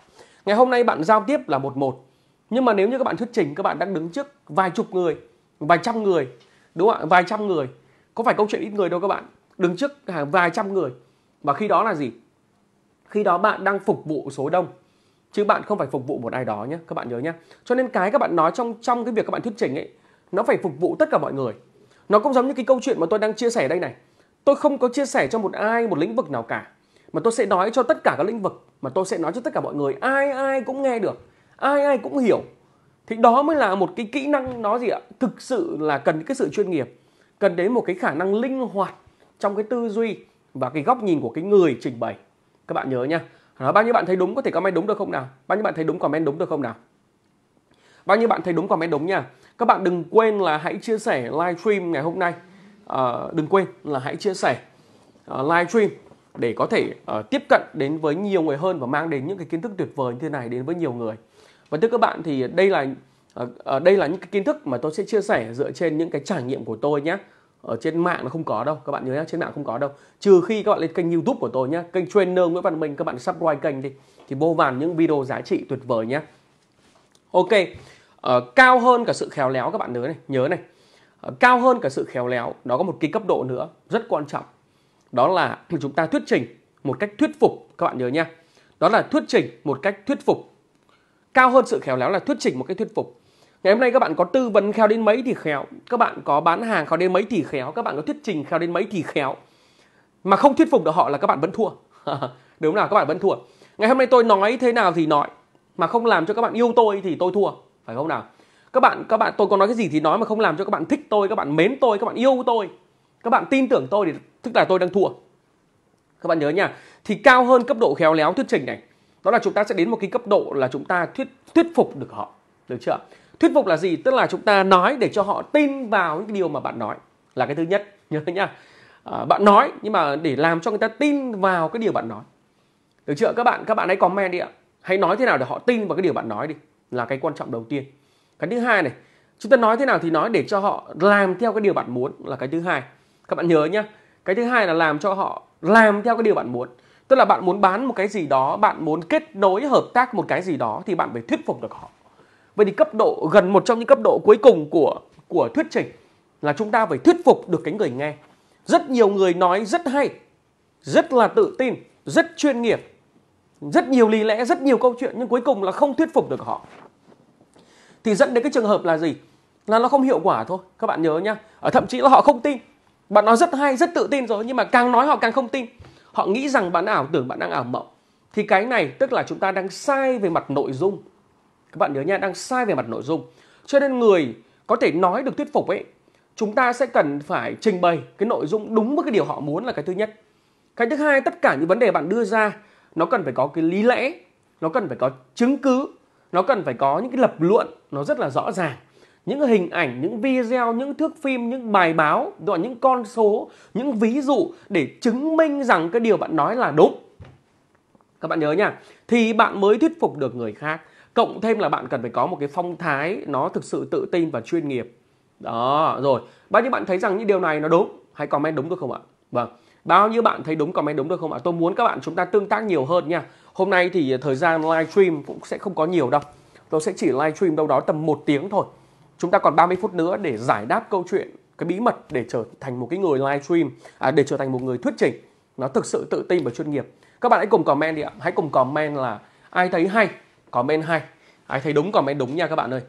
Ngày hôm nay bạn giao tiếp là một một. Nhưng mà nếu như các bạn thuyết trình các bạn đang đứng trước vài chục người, vài trăm người, đúng không ạ? Vài trăm người. Có phải câu chuyện ít người đâu các bạn. Đứng trước hàng vài trăm người và khi đó là gì khi đó bạn đang phục vụ số đông chứ bạn không phải phục vụ một ai đó nhé các bạn nhớ nhé cho nên cái các bạn nói trong trong cái việc các bạn thuyết trình ấy nó phải phục vụ tất cả mọi người nó cũng giống như cái câu chuyện mà tôi đang chia sẻ đây này tôi không có chia sẻ cho một ai một lĩnh vực nào cả mà tôi sẽ nói cho tất cả các lĩnh vực mà tôi sẽ nói cho tất cả mọi người ai ai cũng nghe được ai ai cũng hiểu thì đó mới là một cái kỹ năng nó gì ạ thực sự là cần cái sự chuyên nghiệp cần đến một cái khả năng linh hoạt trong cái tư duy và cái góc nhìn của cái người trình bày các bạn nhớ nhá bao nhiêu bạn thấy đúng có thể comment đúng được không nào bao nhiêu bạn thấy đúng comment đúng được không nào bao nhiêu bạn thấy đúng comment đúng nha các bạn đừng quên là hãy chia sẻ live stream ngày hôm nay à, đừng quên là hãy chia sẻ uh, stream để có thể uh, tiếp cận đến với nhiều người hơn và mang đến những cái kiến thức tuyệt vời như thế này đến với nhiều người và thưa các bạn thì đây là uh, đây là những cái kiến thức mà tôi sẽ chia sẻ dựa trên những cái trải nghiệm của tôi nhé ở trên mạng nó không có đâu các bạn nhớ nhá trên mạng không có đâu trừ khi các bạn lên kênh youtube của tôi nhá kênh trainer nguyễn văn minh các bạn subscribe kênh đi thì vô vàn những video giá trị tuyệt vời nhá ok ờ, cao hơn cả sự khéo léo các bạn nhớ này nhớ này ờ, cao hơn cả sự khéo léo nó có một cái cấp độ nữa rất quan trọng đó là (clears throat) chúng ta thuyết trình một cách thuyết phục các bạn nhớ nhá đó là thuyết trình một cách thuyết phục cao hơn sự khéo léo là thuyết trình một cách thuyết phục Ngày hôm nay các bạn có tư vấn khéo đến mấy thì khéo, các bạn có bán hàng khéo đến mấy thì khéo, các bạn có thuyết trình khéo đến mấy thì khéo. Mà không thuyết phục được họ là các bạn vẫn thua. Đúng không nào? các bạn vẫn thua. Ngày hôm nay tôi nói thế nào thì nói, mà không làm cho các bạn yêu tôi thì tôi thua, phải không nào? Các bạn các bạn tôi có nói cái gì thì nói mà không làm cho các bạn thích tôi, các bạn mến tôi, các bạn yêu tôi, các bạn tin tưởng tôi thì tức là tôi đang thua. Các bạn nhớ nha. Thì cao hơn cấp độ khéo léo thuyết trình này, đó là chúng ta sẽ đến một cái cấp độ là chúng ta thuyết thuyết phục được họ, được chưa? thuyết phục là gì tức là chúng ta nói để cho họ tin vào những cái điều mà bạn nói là cái thứ nhất nhớ nhá à, bạn nói nhưng mà để làm cho người ta tin vào cái điều bạn nói được chưa các bạn các bạn hãy comment đi ạ hãy nói thế nào để họ tin vào cái điều bạn nói đi là cái quan trọng đầu tiên cái thứ hai này chúng ta nói thế nào thì nói để cho họ làm theo cái điều bạn muốn là cái thứ hai các bạn nhớ nhá cái thứ hai là làm cho họ làm theo cái điều bạn muốn tức là bạn muốn bán một cái gì đó bạn muốn kết nối hợp tác một cái gì đó thì bạn phải thuyết phục được họ vậy thì cấp độ gần một trong những cấp độ cuối cùng của của thuyết trình là chúng ta phải thuyết phục được cái người nghe rất nhiều người nói rất hay rất là tự tin rất chuyên nghiệp rất nhiều lý lẽ rất nhiều câu chuyện nhưng cuối cùng là không thuyết phục được họ thì dẫn đến cái trường hợp là gì là nó không hiệu quả thôi các bạn nhớ nhá ở thậm chí là họ không tin bạn nói rất hay rất tự tin rồi nhưng mà càng nói họ càng không tin họ nghĩ rằng bạn ảo tưởng bạn đang ảo mộng thì cái này tức là chúng ta đang sai về mặt nội dung các bạn nhớ nha đang sai về mặt nội dung cho nên người có thể nói được thuyết phục ấy chúng ta sẽ cần phải trình bày cái nội dung đúng với cái điều họ muốn là cái thứ nhất cái thứ hai tất cả những vấn đề bạn đưa ra nó cần phải có cái lý lẽ nó cần phải có chứng cứ nó cần phải có những cái lập luận nó rất là rõ ràng những hình ảnh những video những thước phim những bài báo rồi những con số những ví dụ để chứng minh rằng cái điều bạn nói là đúng các bạn nhớ nha thì bạn mới thuyết phục được người khác cộng thêm là bạn cần phải có một cái phong thái nó thực sự tự tin và chuyên nghiệp đó rồi bao nhiêu bạn thấy rằng những điều này nó đúng hãy comment đúng được không ạ vâng bao nhiêu bạn thấy đúng comment đúng được không ạ tôi muốn các bạn chúng ta tương tác nhiều hơn nha hôm nay thì thời gian live stream cũng sẽ không có nhiều đâu tôi sẽ chỉ live stream đâu đó tầm một tiếng thôi chúng ta còn 30 phút nữa để giải đáp câu chuyện cái bí mật để trở thành một cái người live stream à, để trở thành một người thuyết trình nó thực sự tự tin và chuyên nghiệp các bạn hãy cùng comment đi ạ hãy cùng comment là ai thấy hay comment hay ai thấy đúng comment đúng nha các bạn ơi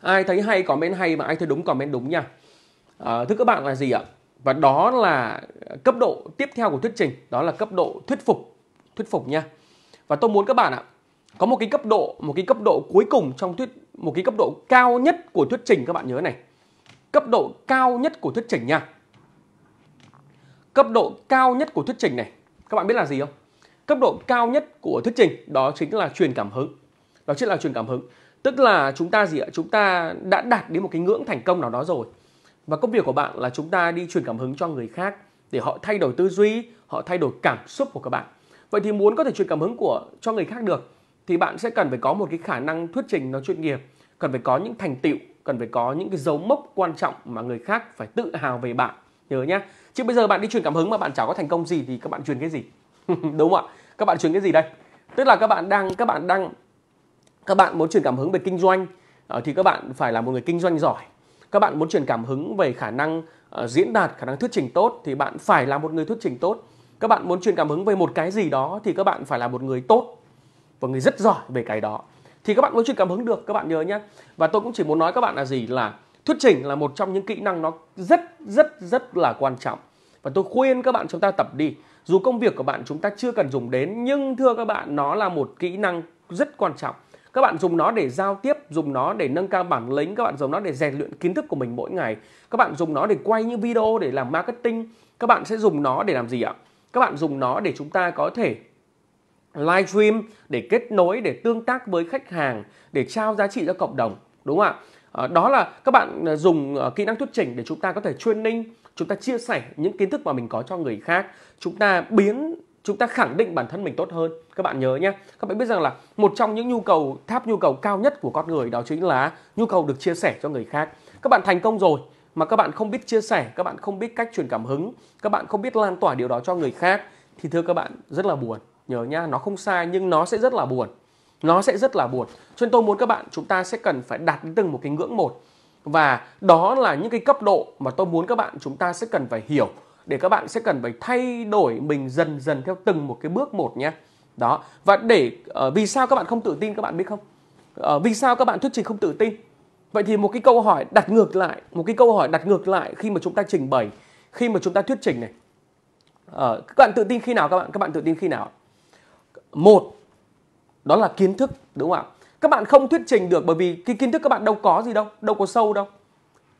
ai thấy hay comment hay mà ai thấy đúng comment đúng nha à, thưa các bạn là gì ạ và đó là cấp độ tiếp theo của thuyết trình đó là cấp độ thuyết phục thuyết phục nha và tôi muốn các bạn ạ có một cái cấp độ một cái cấp độ cuối cùng trong thuyết một cái cấp độ cao nhất của thuyết trình các bạn nhớ này cấp độ cao nhất của thuyết trình nha cấp độ cao nhất của thuyết trình này các bạn biết là gì không cấp độ cao nhất của thuyết trình đó chính là truyền cảm hứng đó chính là truyền cảm hứng tức là chúng ta gì ạ chúng ta đã đạt đến một cái ngưỡng thành công nào đó rồi và công việc của bạn là chúng ta đi truyền cảm hứng cho người khác để họ thay đổi tư duy họ thay đổi cảm xúc của các bạn vậy thì muốn có thể truyền cảm hứng của cho người khác được thì bạn sẽ cần phải có một cái khả năng thuyết trình nó chuyên nghiệp cần phải có những thành tựu cần phải có những cái dấu mốc quan trọng mà người khác phải tự hào về bạn nhớ nhá chứ bây giờ bạn đi truyền cảm hứng mà bạn chả có thành công gì thì các bạn truyền cái gì (laughs) đúng không ạ các bạn truyền cái gì đây tức là các bạn đang các bạn đang các bạn muốn truyền cảm hứng về kinh doanh ờ, thì các bạn phải là một người kinh doanh giỏi các bạn muốn truyền cảm hứng về khả năng ờ, diễn đạt khả năng thuyết trình tốt thì bạn phải là một người thuyết trình tốt các bạn muốn truyền cảm hứng về một cái gì đó thì các bạn phải là một người tốt và người rất giỏi về cái đó thì các bạn mới truyền cảm hứng được các bạn nhớ nhé và tôi cũng chỉ muốn nói các bạn là gì là thuyết trình là một trong những kỹ năng nó rất rất rất là quan trọng và tôi khuyên các bạn chúng ta tập đi dù công việc của bạn chúng ta chưa cần dùng đến nhưng thưa các bạn nó là một kỹ năng rất quan trọng các bạn dùng nó để giao tiếp dùng nó để nâng cao bản lĩnh các bạn dùng nó để rèn luyện kiến thức của mình mỗi ngày các bạn dùng nó để quay những video để làm marketing các bạn sẽ dùng nó để làm gì ạ các bạn dùng nó để chúng ta có thể live stream để kết nối để tương tác với khách hàng để trao giá trị cho cộng đồng đúng không ạ ờ, đó là các bạn ờ, dùng ờ, kỹ năng thuyết trình để chúng ta có thể training chúng ta chia sẻ những kiến thức mà mình có cho người khác chúng ta biến chúng ta khẳng định bản thân mình tốt hơn các bạn nhớ nhé các bạn biết rằng là một trong những nhu cầu tháp nhu cầu cao nhất của con người đó chính là nhu cầu được chia sẻ cho người khác các bạn thành công rồi mà các bạn không biết chia sẻ các bạn không biết cách truyền cảm hứng các bạn không biết lan tỏa điều đó cho người khác thì thưa các bạn rất là buồn nhớ nhá nó không sai nhưng nó sẽ rất là buồn nó sẽ rất là buồn cho nên tôi muốn các bạn chúng ta sẽ cần phải đạt đến từng một cái ngưỡng một và đó là những cái cấp độ mà tôi muốn các bạn chúng ta sẽ cần phải hiểu để các bạn sẽ cần phải thay đổi mình dần dần theo từng một cái bước một nhé đó và để uh, vì sao các bạn không tự tin các bạn biết không uh, vì sao các bạn thuyết trình không tự tin vậy thì một cái câu hỏi đặt ngược lại một cái câu hỏi đặt ngược lại khi mà chúng ta trình bày khi mà chúng ta thuyết trình này uh, các bạn tự tin khi nào các bạn các bạn tự tin khi nào một đó là kiến thức đúng không ạ các bạn không thuyết trình được bởi vì cái kiến thức các bạn đâu có gì đâu đâu có sâu đâu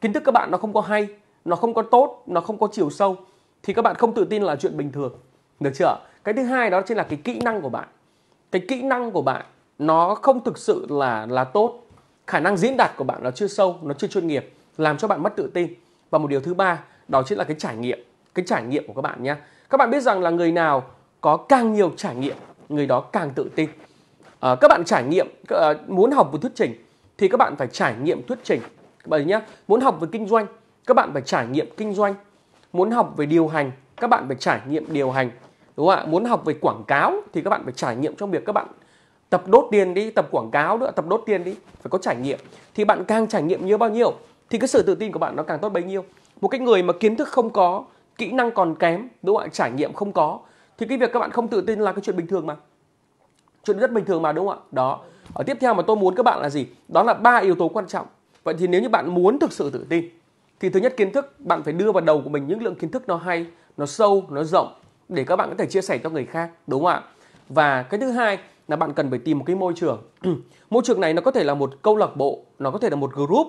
kiến thức các bạn nó không có hay nó không có tốt nó không có chiều sâu thì các bạn không tự tin là chuyện bình thường được chưa cái thứ hai đó chính là cái kỹ năng của bạn cái kỹ năng của bạn nó không thực sự là là tốt khả năng diễn đạt của bạn nó chưa sâu nó chưa chuyên nghiệp làm cho bạn mất tự tin và một điều thứ ba đó chính là cái trải nghiệm cái trải nghiệm của các bạn nhé các bạn biết rằng là người nào có càng nhiều trải nghiệm người đó càng tự tin à, các bạn trải nghiệm ờ, muốn học về thuyết trình thì các bạn phải trải nghiệm thuyết trình các bạn nhé muốn học về kinh doanh các bạn phải trải nghiệm kinh doanh muốn học về điều hành các bạn phải trải nghiệm điều hành đúng không ạ muốn học về quảng cáo thì các bạn phải trải nghiệm trong việc các bạn tập đốt tiền đi tập quảng cáo nữa tập đốt tiền đi phải có trải nghiệm thì bạn càng trải nghiệm nhiều bao nhiêu thì cái sự tự tin của bạn nó càng tốt bấy nhiêu một cái người mà kiến thức không có kỹ năng còn kém đúng không ạ trải nghiệm không có thì cái việc các bạn không tự tin là cái chuyện bình thường mà chuyện rất bình thường mà đúng không ạ đó ở tiếp theo mà tôi muốn các bạn là gì đó là ba yếu tố quan trọng vậy thì nếu như bạn muốn thực sự tự tin thì thứ nhất kiến thức bạn phải đưa vào đầu của mình những lượng kiến thức nó hay nó sâu nó rộng để các bạn có thể chia sẻ cho người khác đúng không ạ và cái thứ hai là bạn cần phải tìm một cái môi trường (clears throat) môi trường này nó có thể là một câu lạc bộ nó có thể là một group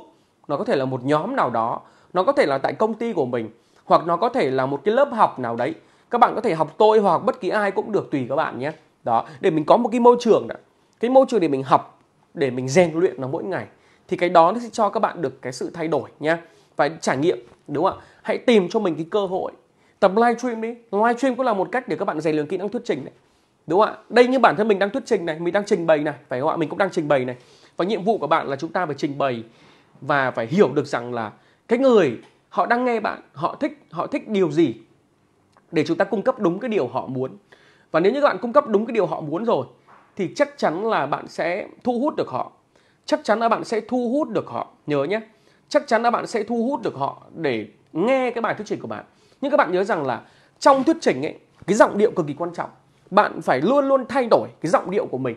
nó có thể là một nhóm nào đó nó có thể là tại công ty của mình hoặc nó có thể là một cái lớp học nào đấy các bạn có thể học tôi hoặc bất kỳ ai cũng được tùy các bạn nhé đó để mình có một cái môi trường đã cái môi trường để mình học để mình rèn luyện nó mỗi ngày thì cái đó nó sẽ cho các bạn được cái sự thay đổi nha và trải nghiệm đúng không ạ hãy tìm cho mình cái cơ hội tập live stream đi live stream cũng là một cách để các bạn rèn luyện kỹ năng thuyết trình đấy đúng không ạ đây như bản thân mình đang thuyết trình này mình đang trình bày này phải không ạ mình cũng đang trình bày này và nhiệm vụ của bạn là chúng ta phải trình bày và phải hiểu được rằng là cái người họ đang nghe bạn họ thích họ thích điều gì để chúng ta cung cấp đúng cái điều họ muốn và nếu như các bạn cung cấp đúng cái điều họ muốn rồi thì chắc chắn là bạn sẽ thu hút được họ chắc chắn là bạn sẽ thu hút được họ nhớ nhé chắc chắn là bạn sẽ thu hút được họ để nghe cái bài thuyết trình của bạn nhưng các bạn nhớ rằng là trong thuyết trình ấy cái giọng điệu cực kỳ quan trọng bạn phải luôn luôn thay đổi cái giọng điệu của mình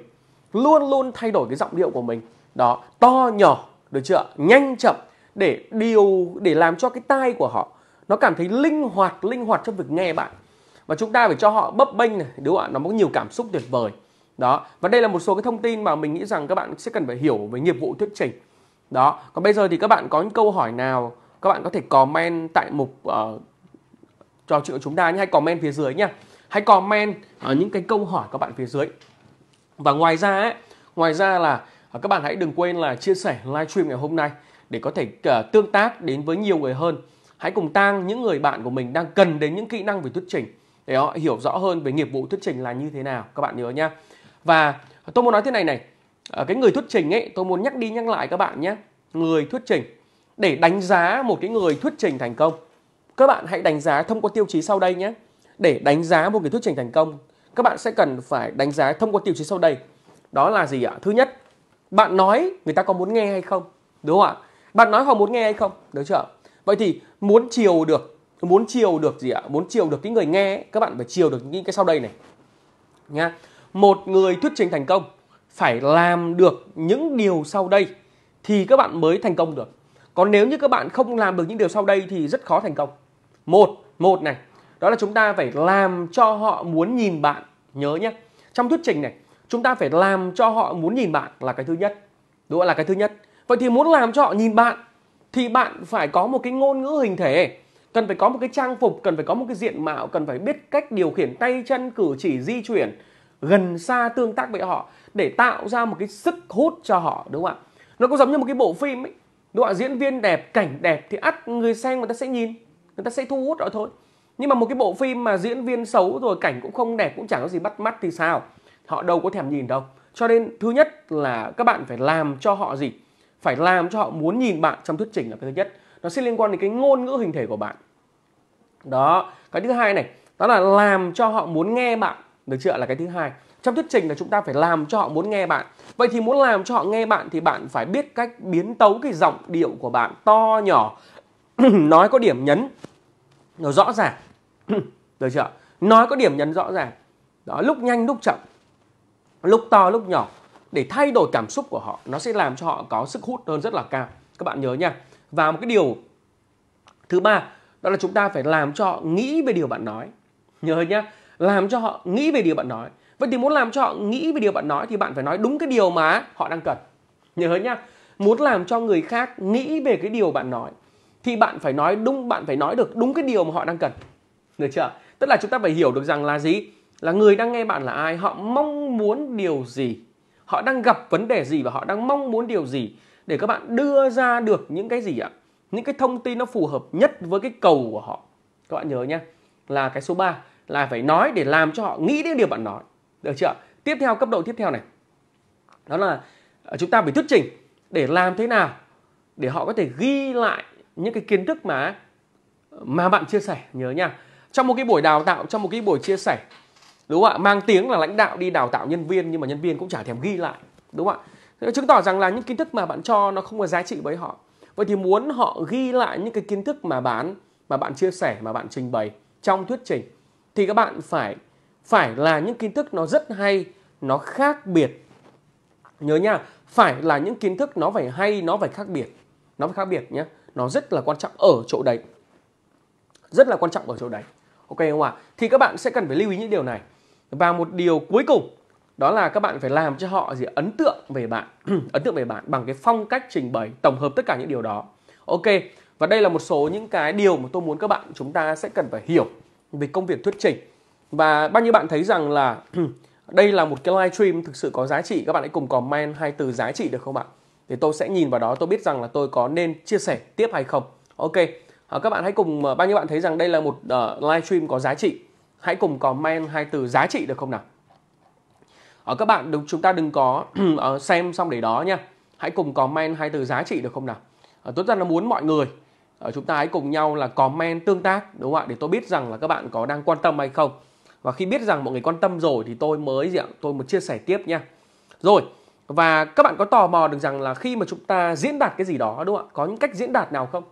luôn luôn thay đổi cái giọng điệu của mình đó to nhỏ được chưa nhanh chậm để điều để làm cho cái tai của họ nó cảm thấy linh hoạt linh hoạt trong việc nghe bạn và chúng ta phải cho họ bấp bênh này đúng không ạ nó có nhiều cảm xúc tuyệt vời đó và đây là một số cái thông tin mà mình nghĩ rằng các bạn sẽ cần phải hiểu về nghiệp vụ thuyết trình đó còn bây giờ thì các bạn có những câu hỏi nào các bạn có thể comment tại mục uh, trò chuyện của chúng ta nhé hay comment phía dưới nhé hãy comment ở ờ, những cái câu hỏi các bạn phía dưới và ngoài ra ấy, ngoài ra là ờ, các bạn hãy đừng quên là chia sẻ livestream ngày hôm nay để có thể uh, tương tác đến với nhiều người hơn hãy cùng tang những người bạn của mình đang cần đến những kỹ năng về thuyết trình để họ hiểu rõ hơn về nghiệp vụ thuyết trình là như thế nào các bạn nhớ nhá và tôi muốn nói thế này này ờ, cái người thuyết trình ấy tôi muốn nhắc đi nhắc lại các bạn nhé người thuyết trình để đánh giá một cái người thuyết trình thành công các bạn hãy đánh giá thông qua tiêu chí sau đây nhé để đánh giá một người thuyết trình thành công các bạn sẽ cần phải đánh giá thông qua tiêu chí sau đây đó là gì ạ thứ nhất bạn nói người ta có muốn nghe hay không đúng không ạ bạn nói họ muốn nghe hay không được chưa vậy thì muốn chiều được muốn chiều được gì ạ? Muốn chiều được cái người nghe các bạn phải chiều được những cái sau đây này. Nha. Một người thuyết trình thành công phải làm được những điều sau đây thì các bạn mới thành công được. Còn nếu như các bạn không làm được những điều sau đây thì rất khó thành công. Một, một này, đó là chúng ta phải làm cho họ muốn nhìn bạn, nhớ nhé. Trong thuyết trình này, chúng ta phải làm cho họ muốn nhìn bạn là cái thứ nhất. Đúng là cái thứ nhất. Vậy thì muốn làm cho họ nhìn bạn thì bạn phải có một cái ngôn ngữ hình thể cần phải có một cái trang phục cần phải có một cái diện mạo cần phải biết cách điều khiển tay chân cử chỉ di chuyển gần xa tương tác với họ để tạo ra một cái sức hút cho họ đúng không ạ nó cũng giống như một cái bộ phim ấy đúng không ạ diễn viên đẹp cảnh đẹp thì ắt người xem người ta sẽ nhìn người ta sẽ thu hút họ thôi nhưng mà một cái bộ phim mà diễn viên xấu rồi cảnh cũng không đẹp cũng chẳng có gì bắt mắt thì sao họ đâu có thèm nhìn đâu cho nên thứ nhất là các bạn phải làm cho họ gì phải làm cho họ muốn nhìn bạn trong thuyết trình là cái thứ nhất nó sẽ liên quan đến cái ngôn ngữ hình thể của bạn đó cái thứ hai này đó là làm cho họ muốn nghe bạn được chưa là cái thứ hai trong thuyết trình là chúng ta phải làm cho họ muốn nghe bạn vậy thì muốn làm cho họ nghe bạn thì bạn phải biết cách biến tấu cái giọng điệu của bạn to nhỏ (clears throat) nói có điểm nhấn nó rõ ràng (clears throat) được chưa nói có điểm nhấn rõ ràng đó lúc nhanh lúc chậm lúc to lúc nhỏ để thay đổi cảm xúc của họ nó sẽ làm cho họ có sức hút hơn rất là cao các bạn nhớ nha và một cái điều thứ ba đó là chúng ta phải làm cho họ nghĩ về điều bạn nói nhớ nhá làm cho họ nghĩ về điều bạn nói vậy thì muốn làm cho họ nghĩ về điều bạn nói thì bạn phải nói đúng cái điều mà họ đang cần nhớ nhá muốn làm cho người khác nghĩ về cái điều bạn nói thì bạn phải nói đúng bạn phải nói được đúng cái điều mà họ đang cần được chưa tức là chúng ta phải hiểu được rằng là gì là người đang nghe bạn là ai họ mong muốn điều gì họ đang gặp vấn đề gì và họ đang mong muốn điều gì để các bạn đưa ra được những cái gì ạ? Những cái thông tin nó phù hợp nhất với cái cầu của họ. Các bạn nhớ nhé, là cái số 3 là phải nói để làm cho họ nghĩ đến điều bạn nói. Được chưa? Tiếp theo cấp độ tiếp theo này. Đó là ờ, chúng ta phải thuyết trình để làm thế nào để họ có thể ghi lại những cái kiến thức mà mà bạn chia sẻ nhớ nha trong một cái buổi đào tạo trong một cái buổi chia sẻ đúng không ạ mang tiếng là lãnh đạo đi đào tạo nhân viên nhưng mà nhân viên cũng chả thèm ghi lại đúng không ạ nó chứng tỏ rằng là những kiến thức mà bạn cho nó không có giá trị với họ vậy thì muốn họ ghi lại những cái kiến thức mà bạn mà bạn chia sẻ mà bạn trình bày trong thuyết trình thì các bạn phải phải là những kiến thức nó rất hay nó khác biệt nhớ nha phải là những kiến thức nó phải hay nó phải khác biệt nó phải khác biệt nhé nó rất là quan trọng ở chỗ đấy rất là quan trọng ở chỗ đấy ok không ạ à? thì các bạn sẽ cần phải lưu ý những điều này và một điều cuối cùng đó là các bạn phải làm cho họ gì ấn tượng về bạn (clears throat) ấn tượng về bạn bằng cái phong cách trình bày tổng hợp tất cả những điều đó ok và đây là một số những cái điều mà tôi muốn các bạn chúng ta sẽ cần phải hiểu về công việc thuyết trình và bao nhiêu bạn thấy rằng là (clears throat) đây là một cái live stream thực sự có giá trị các bạn hãy cùng comment hai từ giá trị được không ạ thì tôi sẽ nhìn vào đó tôi biết rằng là tôi có nên chia sẻ tiếp hay không ok à, các bạn hãy cùng à, bao nhiêu bạn thấy rằng đây là một uh, live stream có giá trị hãy cùng comment hai từ giá trị được không nào ở ờ, các bạn đừng chúng ta đừng có (clears throat) ờ, xem xong để đó nha hãy cùng comment hai từ giá trị được không nào à, tuấn ra là muốn mọi người à, chúng ta hãy cùng nhau là comment tương tác đúng không ạ để tôi biết rằng là các bạn có đang quan tâm hay không và khi biết rằng mọi người quan tâm rồi thì tôi mới gì ạ tôi một chia sẻ tiếp nha rồi và các bạn có tò mò được rằng là khi mà chúng ta diễn đạt cái gì đó đúng không ạ có những cách diễn đạt nào không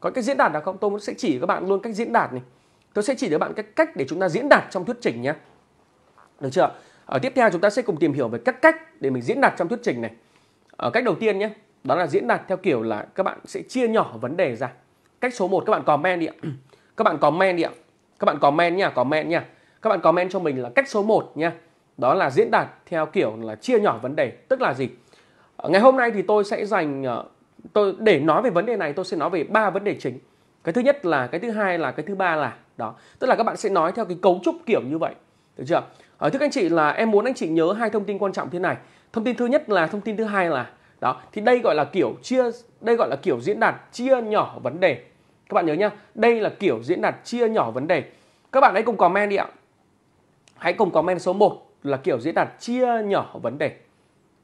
có cách diễn đạt nào không tôi sẽ chỉ các bạn luôn cách diễn đạt này tôi sẽ chỉ cho bạn cách cách để chúng ta diễn đạt trong thuyết trình nhé được chưa à, tiếp theo chúng ta sẽ cùng tìm hiểu về các cách để mình diễn đạt trong thuyết trình này à, cách đầu tiên nhé đó là diễn đạt theo kiểu là các bạn sẽ chia nhỏ vấn đề ra cách số 1 các bạn comment đi ạ (clears throat) các bạn comment đi ạ các bạn comment nha comment nha các bạn comment cho mình là cách số 1 nha đó là diễn đạt theo kiểu là chia nhỏ vấn đề tức là gì à, ngày hôm nay thì tôi sẽ dành tôi để nói về vấn đề này tôi sẽ nói về ba vấn đề chính cái thứ nhất là cái thứ hai là cái thứ ba là đó tức là các bạn sẽ nói theo cái cấu trúc kiểu như vậy được chưa À, thưa anh chị là em muốn anh chị nhớ hai thông tin quan trọng thế này. Thông tin thứ nhất là thông tin thứ hai là đó thì đây gọi là kiểu chia đây gọi là kiểu diễn đạt chia nhỏ vấn đề. Các bạn nhớ nhá, đây là kiểu diễn đạt chia nhỏ vấn đề. Các bạn hãy cùng comment đi ạ. Hãy cùng comment số 1 là kiểu diễn đạt chia nhỏ vấn đề.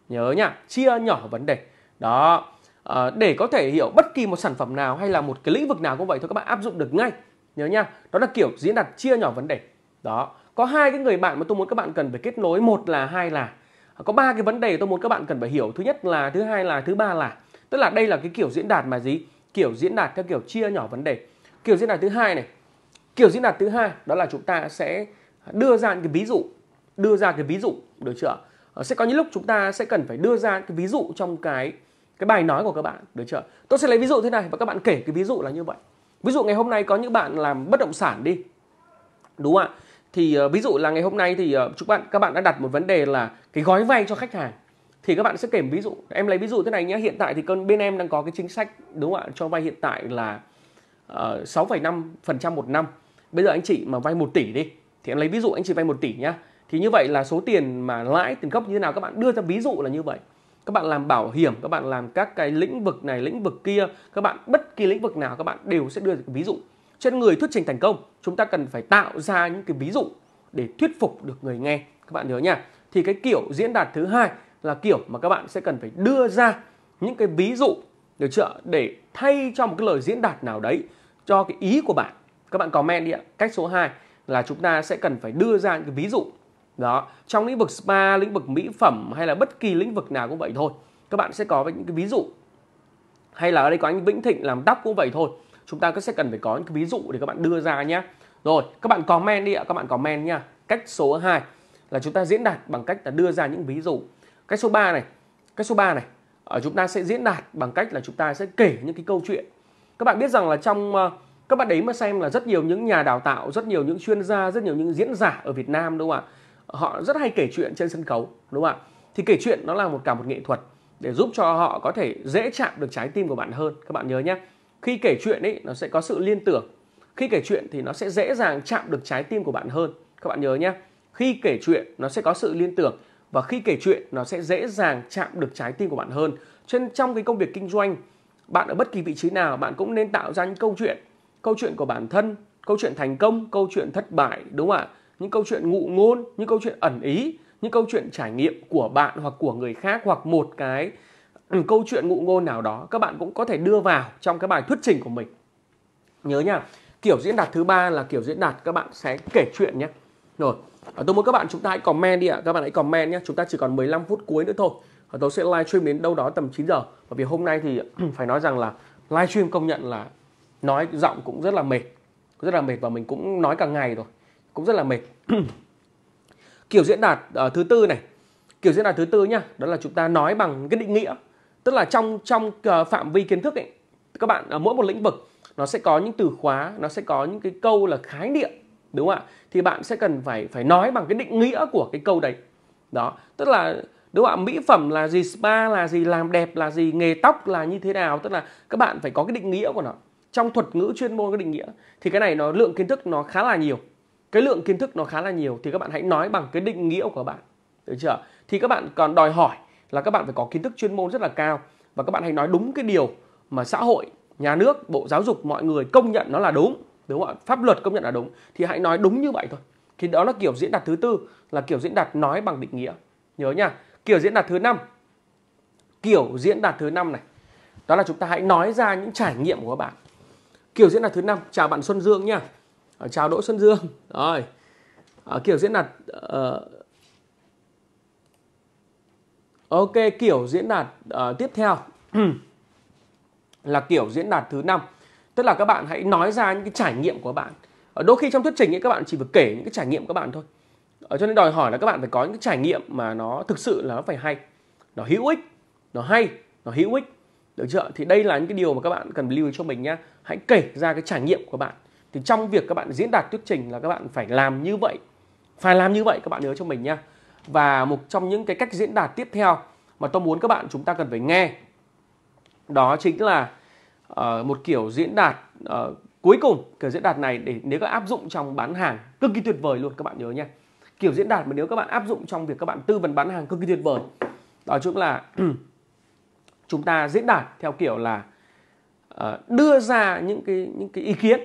Nhớ nhá, chia nhỏ vấn đề. Đó. À, để có thể hiểu bất kỳ một sản phẩm nào hay là một cái lĩnh vực nào cũng vậy thôi các bạn áp dụng được ngay nhớ nhá đó là kiểu diễn đạt chia nhỏ vấn đề đó có hai cái người bạn mà tôi muốn các bạn cần phải kết nối một là hai là có ba cái vấn đề tôi muốn các bạn cần phải hiểu thứ nhất là thứ hai là thứ ba là tức là đây là cái kiểu diễn đạt mà gì kiểu diễn đạt theo kiểu chia nhỏ vấn đề kiểu diễn đạt thứ hai này kiểu diễn đạt thứ hai đó là chúng ta sẽ đưa ra những cái ví dụ đưa ra cái ví dụ được chưa ờ, sẽ có những lúc chúng ta sẽ cần phải đưa ra cái ví dụ trong cái cái bài nói của các bạn được chưa tôi sẽ lấy ví dụ thế này và các bạn kể cái ví dụ là như vậy ví dụ ngày hôm nay có những bạn làm bất động sản đi đúng không ạ thì uh, ví dụ là ngày hôm nay thì uh, ờ, chúng bạn các bạn đã đặt một vấn đề là cái gói vay cho khách hàng thì các bạn sẽ kể ví dụ em lấy ví dụ thế này nhé hiện tại thì con bên em đang có cái chính sách đúng không ạ cho vay hiện tại là ờ, sáu phẩy năm phần trăm một năm bây giờ anh chị mà vay 1 tỷ đi thì em lấy ví dụ anh chị vay 1 tỷ nhá thì như vậy là số tiền mà lãi tiền gốc như thế nào các bạn đưa ra ví dụ là như vậy các bạn làm bảo hiểm các bạn làm các cái lĩnh vực này lĩnh vực kia các bạn bất kỳ lĩnh vực nào các bạn đều sẽ đưa ra ví dụ trên người thuyết trình thành công chúng ta cần phải tạo ra những cái ví dụ để thuyết phục được người nghe các bạn nhớ nha thì cái kiểu diễn đạt thứ hai là kiểu mà các bạn sẽ cần phải đưa ra những cái ví dụ được chưa để thay cho một cái lời diễn đạt nào đấy cho cái ý của bạn các bạn comment đi ạ cách số 2 là chúng ta sẽ cần phải đưa ra những cái ví dụ đó trong lĩnh vực spa lĩnh vực mỹ phẩm hay là bất kỳ lĩnh vực nào cũng vậy thôi các bạn sẽ có những cái ví dụ hay là ở đây có anh Vĩnh Thịnh làm tóc cũng vậy thôi chúng ta cứ sẽ cần phải có những cái ví dụ để các bạn đưa ra nhé rồi các bạn comment đi ạ các bạn comment nha cách số 2 là chúng ta diễn đạt bằng cách là đưa ra những ví dụ cách số 3 này cách số 3 này ở ờ, chúng ta sẽ diễn đạt bằng cách là chúng ta sẽ kể những cái câu chuyện các bạn biết rằng là trong ờ, các bạn đấy mà xem là rất nhiều những nhà đào tạo rất nhiều những chuyên gia rất nhiều những diễn giả ở Việt Nam đúng không ạ họ rất hay kể chuyện trên sân khấu đúng không ạ thì kể chuyện nó là một cả một nghệ thuật để giúp cho họ có thể dễ chạm được trái tim của bạn hơn các bạn nhớ nhé khi kể chuyện ấy nó sẽ có sự liên tưởng khi kể chuyện thì nó sẽ dễ dàng chạm được trái tim của bạn hơn các bạn nhớ nhé khi kể chuyện nó sẽ có sự liên tưởng và khi kể chuyện nó sẽ dễ dàng chạm được trái tim của bạn hơn cho nên trong cái công việc kinh doanh bạn ở bất kỳ vị trí nào bạn cũng nên tạo ra những câu chuyện câu chuyện của bản thân câu chuyện thành công câu chuyện thất bại đúng không ạ những câu chuyện ngụ ngôn những câu chuyện ẩn ý những câu chuyện trải nghiệm của bạn hoặc của người khác hoặc một cái Ừ, câu chuyện ngụ ngôn nào đó các bạn cũng có thể đưa vào trong cái bài thuyết trình của mình nhớ nha kiểu diễn đạt thứ ba là kiểu diễn đạt các bạn sẽ kể chuyện nhé rồi à, tôi muốn các bạn chúng ta hãy comment đi ạ các bạn hãy comment nhé chúng ta chỉ còn 15 phút cuối nữa thôi tôi sẽ live stream đến đâu đó tầm 9 giờ bởi vì hôm nay thì (clears throat) phải nói rằng là live stream công nhận là nói giọng cũng rất là mệt rất là mệt và mình cũng nói cả ngày rồi cũng rất là mệt (clears throat) kiểu diễn đạt uh, thứ tư này kiểu diễn đạt thứ tư nhá đó là chúng ta nói bằng cái định nghĩa tức là trong trong ờ, phạm vi kiến thức ấy các bạn ở mỗi một lĩnh vực nó sẽ có những từ khóa nó sẽ có những cái câu là khái niệm đúng không ạ thì bạn sẽ cần phải phải nói bằng cái định nghĩa của cái câu đấy đó tức là đúng không ạ mỹ phẩm là gì spa là gì làm đẹp là gì nghề tóc là như thế nào tức là các bạn phải có cái định nghĩa của nó trong thuật ngữ chuyên môn cái định nghĩa thì cái này nó lượng kiến thức nó khá là nhiều cái lượng kiến thức nó khá là nhiều thì các bạn hãy nói bằng cái định nghĩa của bạn được chưa thì các bạn còn đòi hỏi là các bạn phải có kiến thức chuyên môn rất là cao và các bạn hãy nói đúng cái điều mà xã hội nhà nước bộ giáo dục mọi người công nhận nó là đúng đúng không ạ pháp luật công nhận là đúng thì hãy nói đúng như vậy thôi thì đó là kiểu diễn đạt thứ tư là kiểu diễn đạt nói bằng định nghĩa nhớ nha kiểu diễn đạt thứ năm kiểu diễn đạt thứ năm này đó là chúng ta hãy nói ra những trải nghiệm của các bạn kiểu diễn đạt thứ năm chào bạn xuân dương nha ờ, chào đỗ xuân dương rồi ờ, kiểu diễn đạt ờ, Ok, kiểu diễn đạt uh, tiếp theo (clears throat) là kiểu diễn đạt thứ năm. Tức là các bạn hãy nói ra những cái trải nghiệm của bạn. Ở ờ, đôi khi trong thuyết trình ấy, các bạn chỉ vừa kể những cái trải nghiệm các bạn thôi. Ở ờ, cho nên đòi hỏi là các bạn phải có những cái trải nghiệm mà nó thực sự là nó phải hay, nó hữu ích, nó hay, nó hữu ích. Được chưa? Thì đây là những cái điều mà các bạn cần lưu ý cho mình nhá. Hãy kể ra cái trải nghiệm của bạn. Thì trong việc các bạn diễn đạt thuyết trình là các bạn phải làm như vậy. Phải làm như vậy các bạn nhớ cho mình nhá và một trong những cái cách diễn đạt tiếp theo mà tôi muốn các bạn chúng ta cần phải nghe đó chính là uh, một kiểu diễn đạt uh, cuối cùng kiểu diễn đạt này để nếu các áp dụng trong bán hàng cực kỳ tuyệt vời luôn các bạn nhớ nhé kiểu diễn đạt mà nếu các bạn áp dụng trong việc các bạn tư vấn bán hàng cực kỳ tuyệt vời đó chính là (clears throat) chúng ta diễn đạt theo kiểu là uh, đưa ra những cái những cái ý kiến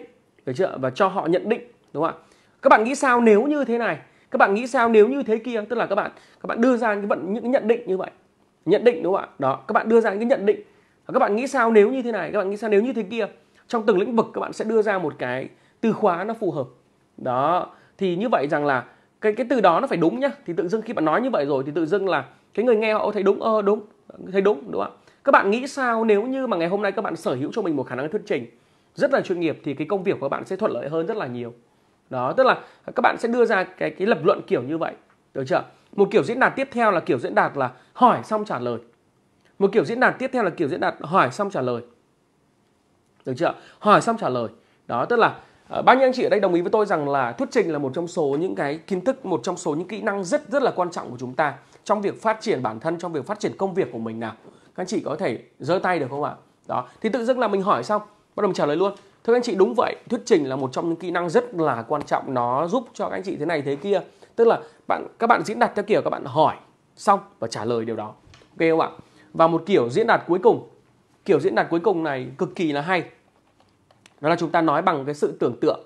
được chưa và cho họ nhận định đúng không ạ các bạn nghĩ sao nếu như thế này các bạn nghĩ sao nếu như thế kia tức là các bạn các bạn đưa ra những vận những cái nhận định như vậy nhận định đúng không ạ đó các bạn đưa ra những cái nhận định và các bạn nghĩ sao nếu như thế này các bạn nghĩ sao nếu như thế kia trong từng lĩnh vực các bạn sẽ đưa ra một cái từ khóa nó phù hợp đó thì như vậy rằng là cái cái từ đó nó phải đúng nhá thì tự dưng khi bạn nói như vậy rồi thì tự dưng là cái người nghe họ thấy đúng ơ ờ, đúng thấy đúng đúng không ạ các bạn nghĩ sao nếu như mà ngày hôm nay các bạn sở hữu cho mình một khả năng thuyết trình rất là chuyên nghiệp thì cái công việc của các bạn sẽ thuận lợi hơn rất là nhiều đó tức là các bạn sẽ đưa ra cái cái lập luận kiểu như vậy được chưa một kiểu diễn đạt tiếp theo là kiểu diễn đạt là hỏi xong trả lời một kiểu diễn đạt tiếp theo là kiểu diễn đạt hỏi xong trả lời được chưa hỏi xong trả lời đó tức là uh, bao nhiêu anh chị ở đây đồng ý với tôi rằng là thuyết trình là một trong số những cái kiến thức một trong số những kỹ năng rất rất là quan trọng của chúng ta trong việc phát triển bản thân trong việc phát triển công việc của mình nào các anh chị có thể giơ tay được không ạ đó thì tự dưng là mình hỏi xong bắt đầu mình trả lời luôn thưa anh chị đúng vậy thuyết trình là một trong những kỹ năng rất là quan trọng nó giúp cho các anh chị thế này thế kia tức là bạn các bạn diễn đạt theo kiểu các bạn hỏi xong và trả lời điều đó ok không ạ và một kiểu diễn đạt cuối cùng kiểu diễn đạt cuối cùng này cực kỳ là hay đó là chúng ta nói bằng cái sự tưởng tượng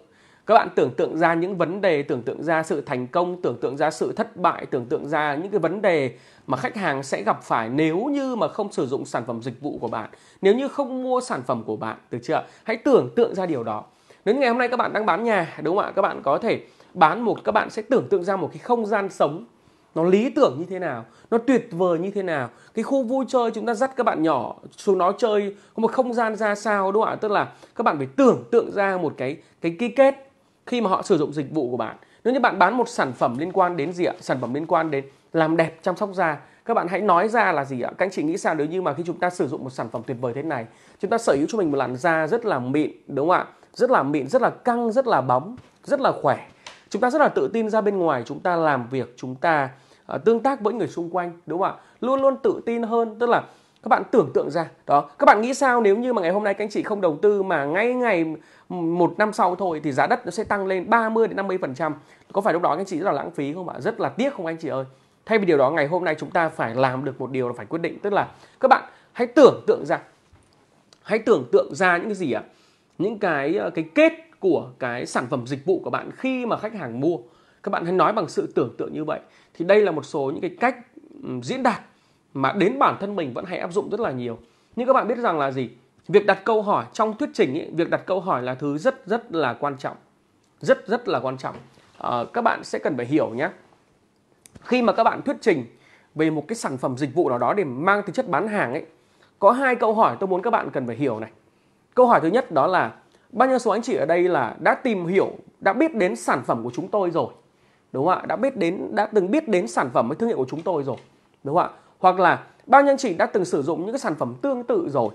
các bạn tưởng tượng ra những vấn đề tưởng tượng ra sự thành công tưởng tượng ra sự thất bại tưởng tượng ra những cái vấn đề mà khách hàng sẽ gặp phải nếu như mà không sử dụng sản phẩm dịch vụ của bạn nếu như không mua sản phẩm của bạn được chưa hãy tưởng tượng ra điều đó đến ngày hôm nay các bạn đang bán nhà đúng không ạ các bạn có thể bán một các bạn sẽ tưởng tượng ra một cái không gian sống nó lý tưởng như thế nào nó tuyệt vời như thế nào cái khu vui chơi chúng ta dắt các bạn nhỏ xuống nó chơi có một không gian ra sao đúng không ạ tức là các bạn phải tưởng tượng ra một cái cái ký kết khi mà họ sử dụng dịch vụ của bạn nếu như bạn bán một sản phẩm liên quan đến gì ạ sản phẩm liên quan đến làm đẹp chăm sóc da các bạn hãy nói ra là gì ạ các anh chị nghĩ sao nếu như mà khi chúng ta sử dụng một sản phẩm tuyệt vời thế này chúng ta sở hữu cho mình một làn da rất là mịn đúng không ạ rất là mịn rất là căng rất là bóng rất là khỏe chúng ta rất là tự tin ra bên ngoài chúng ta làm việc chúng ta uh, tương tác với người xung quanh đúng không ạ luôn luôn tự tin hơn tức là các bạn tưởng tượng ra đó các bạn nghĩ sao nếu như mà ngày hôm nay các anh chị không đầu tư mà ngay ngày một năm sau thôi thì giá đất nó sẽ tăng lên 30 đến 50 phần trăm có phải lúc đó anh chị rất là lãng phí không ạ rất là tiếc không anh chị ơi thay vì điều đó ngày hôm nay chúng ta phải làm được một điều là phải quyết định tức là các bạn hãy tưởng tượng ra hãy tưởng tượng ra những cái gì ạ những cái ờ, cái kết của cái sản phẩm dịch vụ của bạn khi mà khách hàng mua các bạn hãy nói bằng sự tưởng tượng như vậy thì đây là một số những cái cách diễn đạt mà đến bản thân mình vẫn hay áp dụng rất là nhiều nhưng các bạn biết rằng là gì việc đặt câu hỏi trong thuyết trình ý, việc đặt câu hỏi là thứ rất rất là quan trọng rất rất là quan trọng à, các bạn sẽ cần phải hiểu nhé khi mà các bạn thuyết trình về một cái sản phẩm dịch vụ nào đó để mang tính chất bán hàng ấy có hai câu hỏi tôi muốn các bạn cần phải hiểu này câu hỏi thứ nhất đó là bao nhiêu số anh chị ở đây là đã tìm hiểu đã biết đến sản phẩm của chúng tôi rồi đúng không ạ đã biết đến đã từng biết đến sản phẩm với thương hiệu của chúng tôi rồi đúng không ạ hoặc là bao nhiêu anh chị đã từng sử dụng những cái sản phẩm tương tự rồi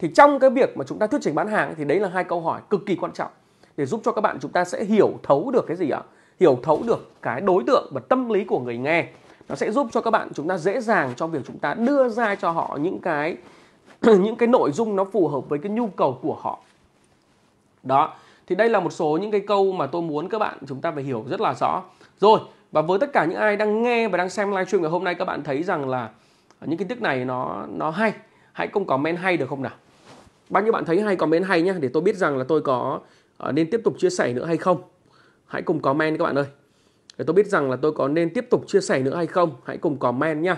thì trong cái việc mà chúng ta thuyết trình bán hàng thì đấy là hai câu hỏi cực kỳ quan trọng để giúp cho các bạn chúng ta sẽ hiểu thấu được cái gì ạ hiểu thấu được cái đối tượng và tâm lý của người nghe nó sẽ giúp cho các bạn chúng ta dễ dàng trong việc chúng ta đưa ra cho họ những cái (clears throat) những cái nội dung nó phù hợp với cái nhu cầu của họ đó thì đây là một số những cái câu mà tôi muốn các bạn chúng ta phải hiểu rất là rõ rồi và với tất cả những ai đang nghe và đang xem livestream ngày hôm nay các bạn thấy rằng là những kiến thức này nó nó hay hãy cùng comment hay được không nào bao nhiêu bạn thấy hay comment hay nhé để tôi biết rằng là tôi có ờ, nên tiếp tục chia sẻ nữa hay không hãy cùng comment các bạn ơi để tôi biết rằng là tôi có nên tiếp tục chia sẻ nữa hay không hãy cùng comment nhá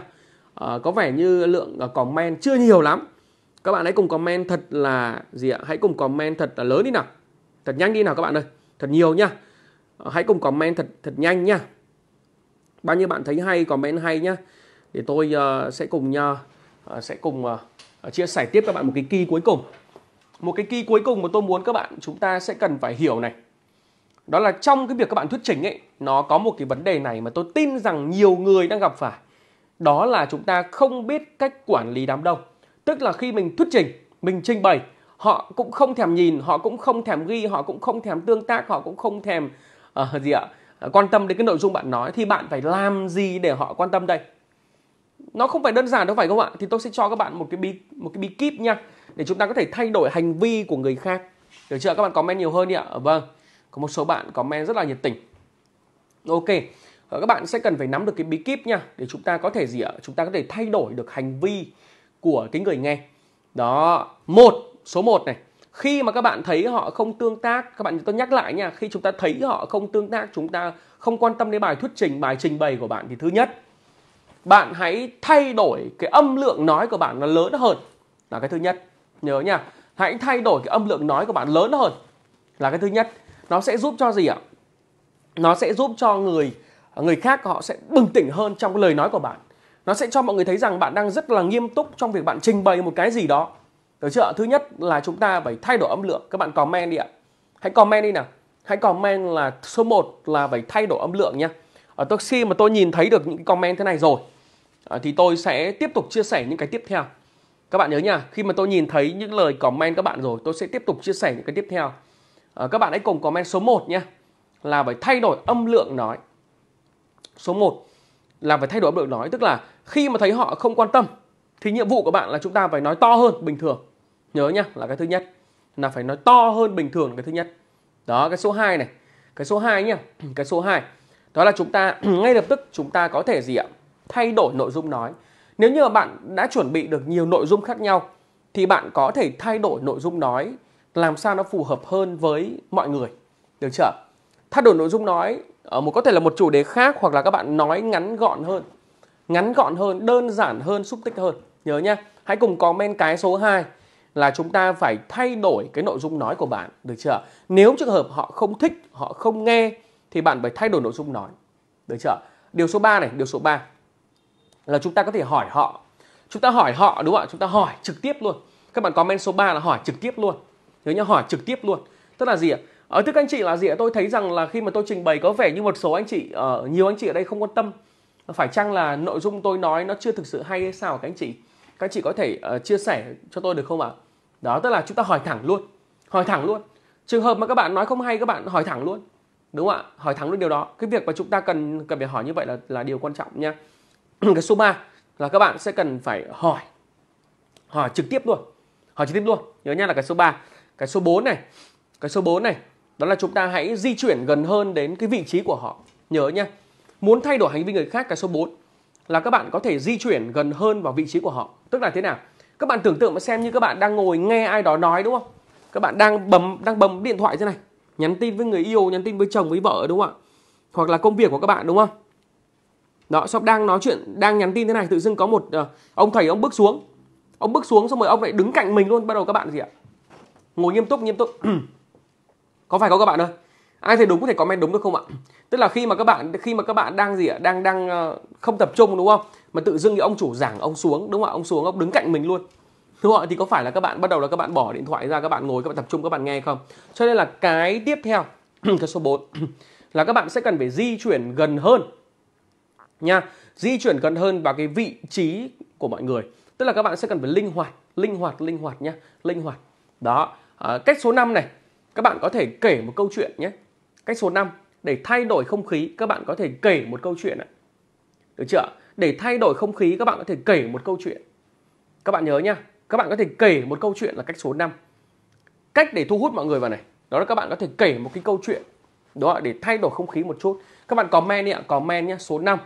à, có vẻ như lượng ờ, comment chưa nhiều lắm các bạn hãy cùng comment thật là gì ạ hãy cùng comment thật là lớn đi nào thật nhanh đi nào các bạn ơi thật nhiều nhá à, hãy cùng comment thật thật nhanh nhá bao nhiêu bạn thấy hay comment hay nhá để tôi uh, sẽ cùng uh, sẽ cùng uh, chia sẻ tiếp các bạn một cái kỳ cuối cùng một cái key cuối cùng mà tôi muốn các bạn chúng ta sẽ cần phải hiểu này đó là trong cái việc các bạn thuyết trình ấy nó có một cái vấn đề này mà tôi tin rằng nhiều người đang gặp phải đó là chúng ta không biết cách quản lý đám đông tức là khi mình thuyết trình mình trình bày họ cũng không thèm nhìn họ cũng không thèm ghi họ cũng không thèm tương tác họ cũng không thèm uh, gì ạ ờ, quan tâm đến cái nội dung bạn nói thì bạn phải làm gì để họ quan tâm đây nó không phải đơn giản đâu phải không ạ thì tôi sẽ cho các bạn một cái bí một cái bí kíp nha để chúng ta có thể thay đổi hành vi của người khác được chưa các bạn comment nhiều hơn đi ạ vâng có một số bạn comment rất là nhiệt tình ok ờ, các bạn sẽ cần phải nắm được cái bí kíp nha để chúng ta có thể gì ạ chúng ta có thể thay đổi được hành vi của cái người nghe đó một số 1 này khi mà các bạn thấy họ không tương tác các bạn tôi nhắc lại nha khi chúng ta thấy họ không tương tác chúng ta không quan tâm đến bài thuyết trình bài trình bày của bạn thì thứ nhất bạn hãy thay đổi cái âm lượng nói của bạn nó lớn hơn là cái thứ nhất nhớ nha hãy thay đổi cái âm lượng nói của bạn lớn hơn là cái thứ nhất nó sẽ giúp cho gì ạ nó sẽ giúp cho người người khác họ sẽ bừng tỉnh hơn trong cái lời nói của bạn nó sẽ cho mọi người thấy rằng bạn đang rất là nghiêm túc trong việc bạn trình bày một cái gì đó được chưa thứ nhất là chúng ta phải thay đổi âm lượng các bạn comment đi ạ hãy comment đi nào hãy comment là số 1 là phải thay đổi âm lượng nha ở ờ, tôi khi mà tôi nhìn thấy được những comment thế này rồi ờ, thì tôi sẽ tiếp tục chia sẻ những cái tiếp theo các bạn nhớ nha khi mà tôi nhìn thấy những lời comment các bạn rồi tôi sẽ tiếp tục chia sẻ những cái tiếp theo à, các bạn hãy cùng comment số 1 nha là phải thay đổi âm lượng nói số 1 là phải thay đổi âm lượng nói tức là khi mà thấy họ không quan tâm thì nhiệm vụ của bạn là chúng ta phải nói to hơn bình thường nhớ nhá là cái thứ nhất là phải nói to hơn bình thường là cái thứ nhất đó cái số 2 này cái số 2 nhá (clears throat) cái số 2 đó là chúng ta (clears throat) ngay lập tức chúng ta có thể gì ạ thay đổi nội dung nói nếu như mà bạn đã chuẩn bị được nhiều nội dung khác nhau thì bạn có thể thay đổi nội dung nói làm sao nó phù hợp hơn với mọi người. Được chưa? Thay đổi nội dung nói ở ờ, một có thể là một chủ đề khác hoặc là các bạn nói ngắn gọn hơn. Ngắn gọn hơn, đơn giản hơn, xúc tích hơn. Nhớ nhá. Hãy cùng comment cái số 2 là chúng ta phải thay đổi cái nội dung nói của bạn, được chưa? Nếu trường hợp họ không thích, họ không nghe thì bạn phải thay đổi nội dung nói. Được chưa? Điều số 3 này, điều số 3 là chúng ta có thể hỏi họ chúng ta hỏi họ đúng không ạ chúng ta hỏi trực tiếp luôn các bạn comment số 3 là hỏi trực tiếp luôn nhớ nhá hỏi trực tiếp luôn tức là gì ạ ở ờ, tức anh chị là gì ạ tôi thấy rằng là khi mà tôi trình bày có vẻ như một số anh chị uh, nhiều anh chị ở đây không quan tâm phải chăng là nội dung tôi nói nó chưa thực sự hay hay sao các anh chị các anh chị có thể uh, chia sẻ cho tôi được không ạ đó tức là chúng ta hỏi thẳng luôn hỏi thẳng luôn trường hợp mà các bạn nói không hay các bạn hỏi thẳng luôn đúng không ạ hỏi thẳng luôn điều đó cái việc mà chúng ta cần cần phải hỏi như vậy là là điều quan trọng nha (clears throat) cái số 3 là các bạn sẽ cần phải hỏi hỏi trực tiếp luôn hỏi trực tiếp luôn nhớ nhá là cái số 3 cái số 4 này cái số 4 này đó là chúng ta hãy di chuyển gần hơn đến cái vị trí của họ nhớ nhá muốn thay đổi hành vi người khác cái số 4 là các bạn có thể di chuyển gần hơn vào vị trí của họ tức là thế nào các bạn tưởng tượng mà xem như các bạn đang ngồi nghe ai đó nói đúng không các bạn đang bấm đang bấm điện thoại thế này nhắn tin với người yêu nhắn tin với chồng với vợ đúng không ạ hoặc là công việc của các bạn đúng không đó shop đang nói chuyện đang nhắn tin thế này tự dưng có một uh, ông thầy ông bước xuống ông bước xuống xong rồi ông lại đứng cạnh mình luôn bắt đầu các bạn gì ạ ngồi nghiêm túc nghiêm túc (clears throat) có phải có các bạn ơi ai thấy đúng có thể comment đúng được không ạ tức là khi mà các bạn khi mà các bạn đang gì ạ đang đang uh, không tập trung đúng không mà tự dưng thì ông chủ giảng ông xuống đúng không ạ ông xuống ông đứng cạnh mình luôn đúng không ạ thì có phải là các bạn bắt đầu là các bạn bỏ điện thoại ra các bạn ngồi các bạn tập trung các bạn nghe không cho nên là cái tiếp theo (clears throat) cái số 4 (clears throat) là các bạn sẽ cần phải di chuyển gần hơn nha di chuyển gần hơn vào cái vị trí của mọi người tức là các bạn sẽ cần phải linh hoạt linh hoạt linh hoạt nhá linh hoạt đó à, cách số 5 này các bạn có thể kể một câu chuyện nhé cách số 5 để thay đổi không khí các bạn có thể kể một câu chuyện ạ được chưa để thay đổi không khí các bạn có thể kể một câu chuyện các bạn nhớ nhá các bạn có thể kể một câu chuyện là cách số 5 cách để thu hút mọi người vào này đó là các bạn có thể kể một cái câu chuyện đó để thay đổi không khí một chút các bạn comment đi ạ comment nhé số 5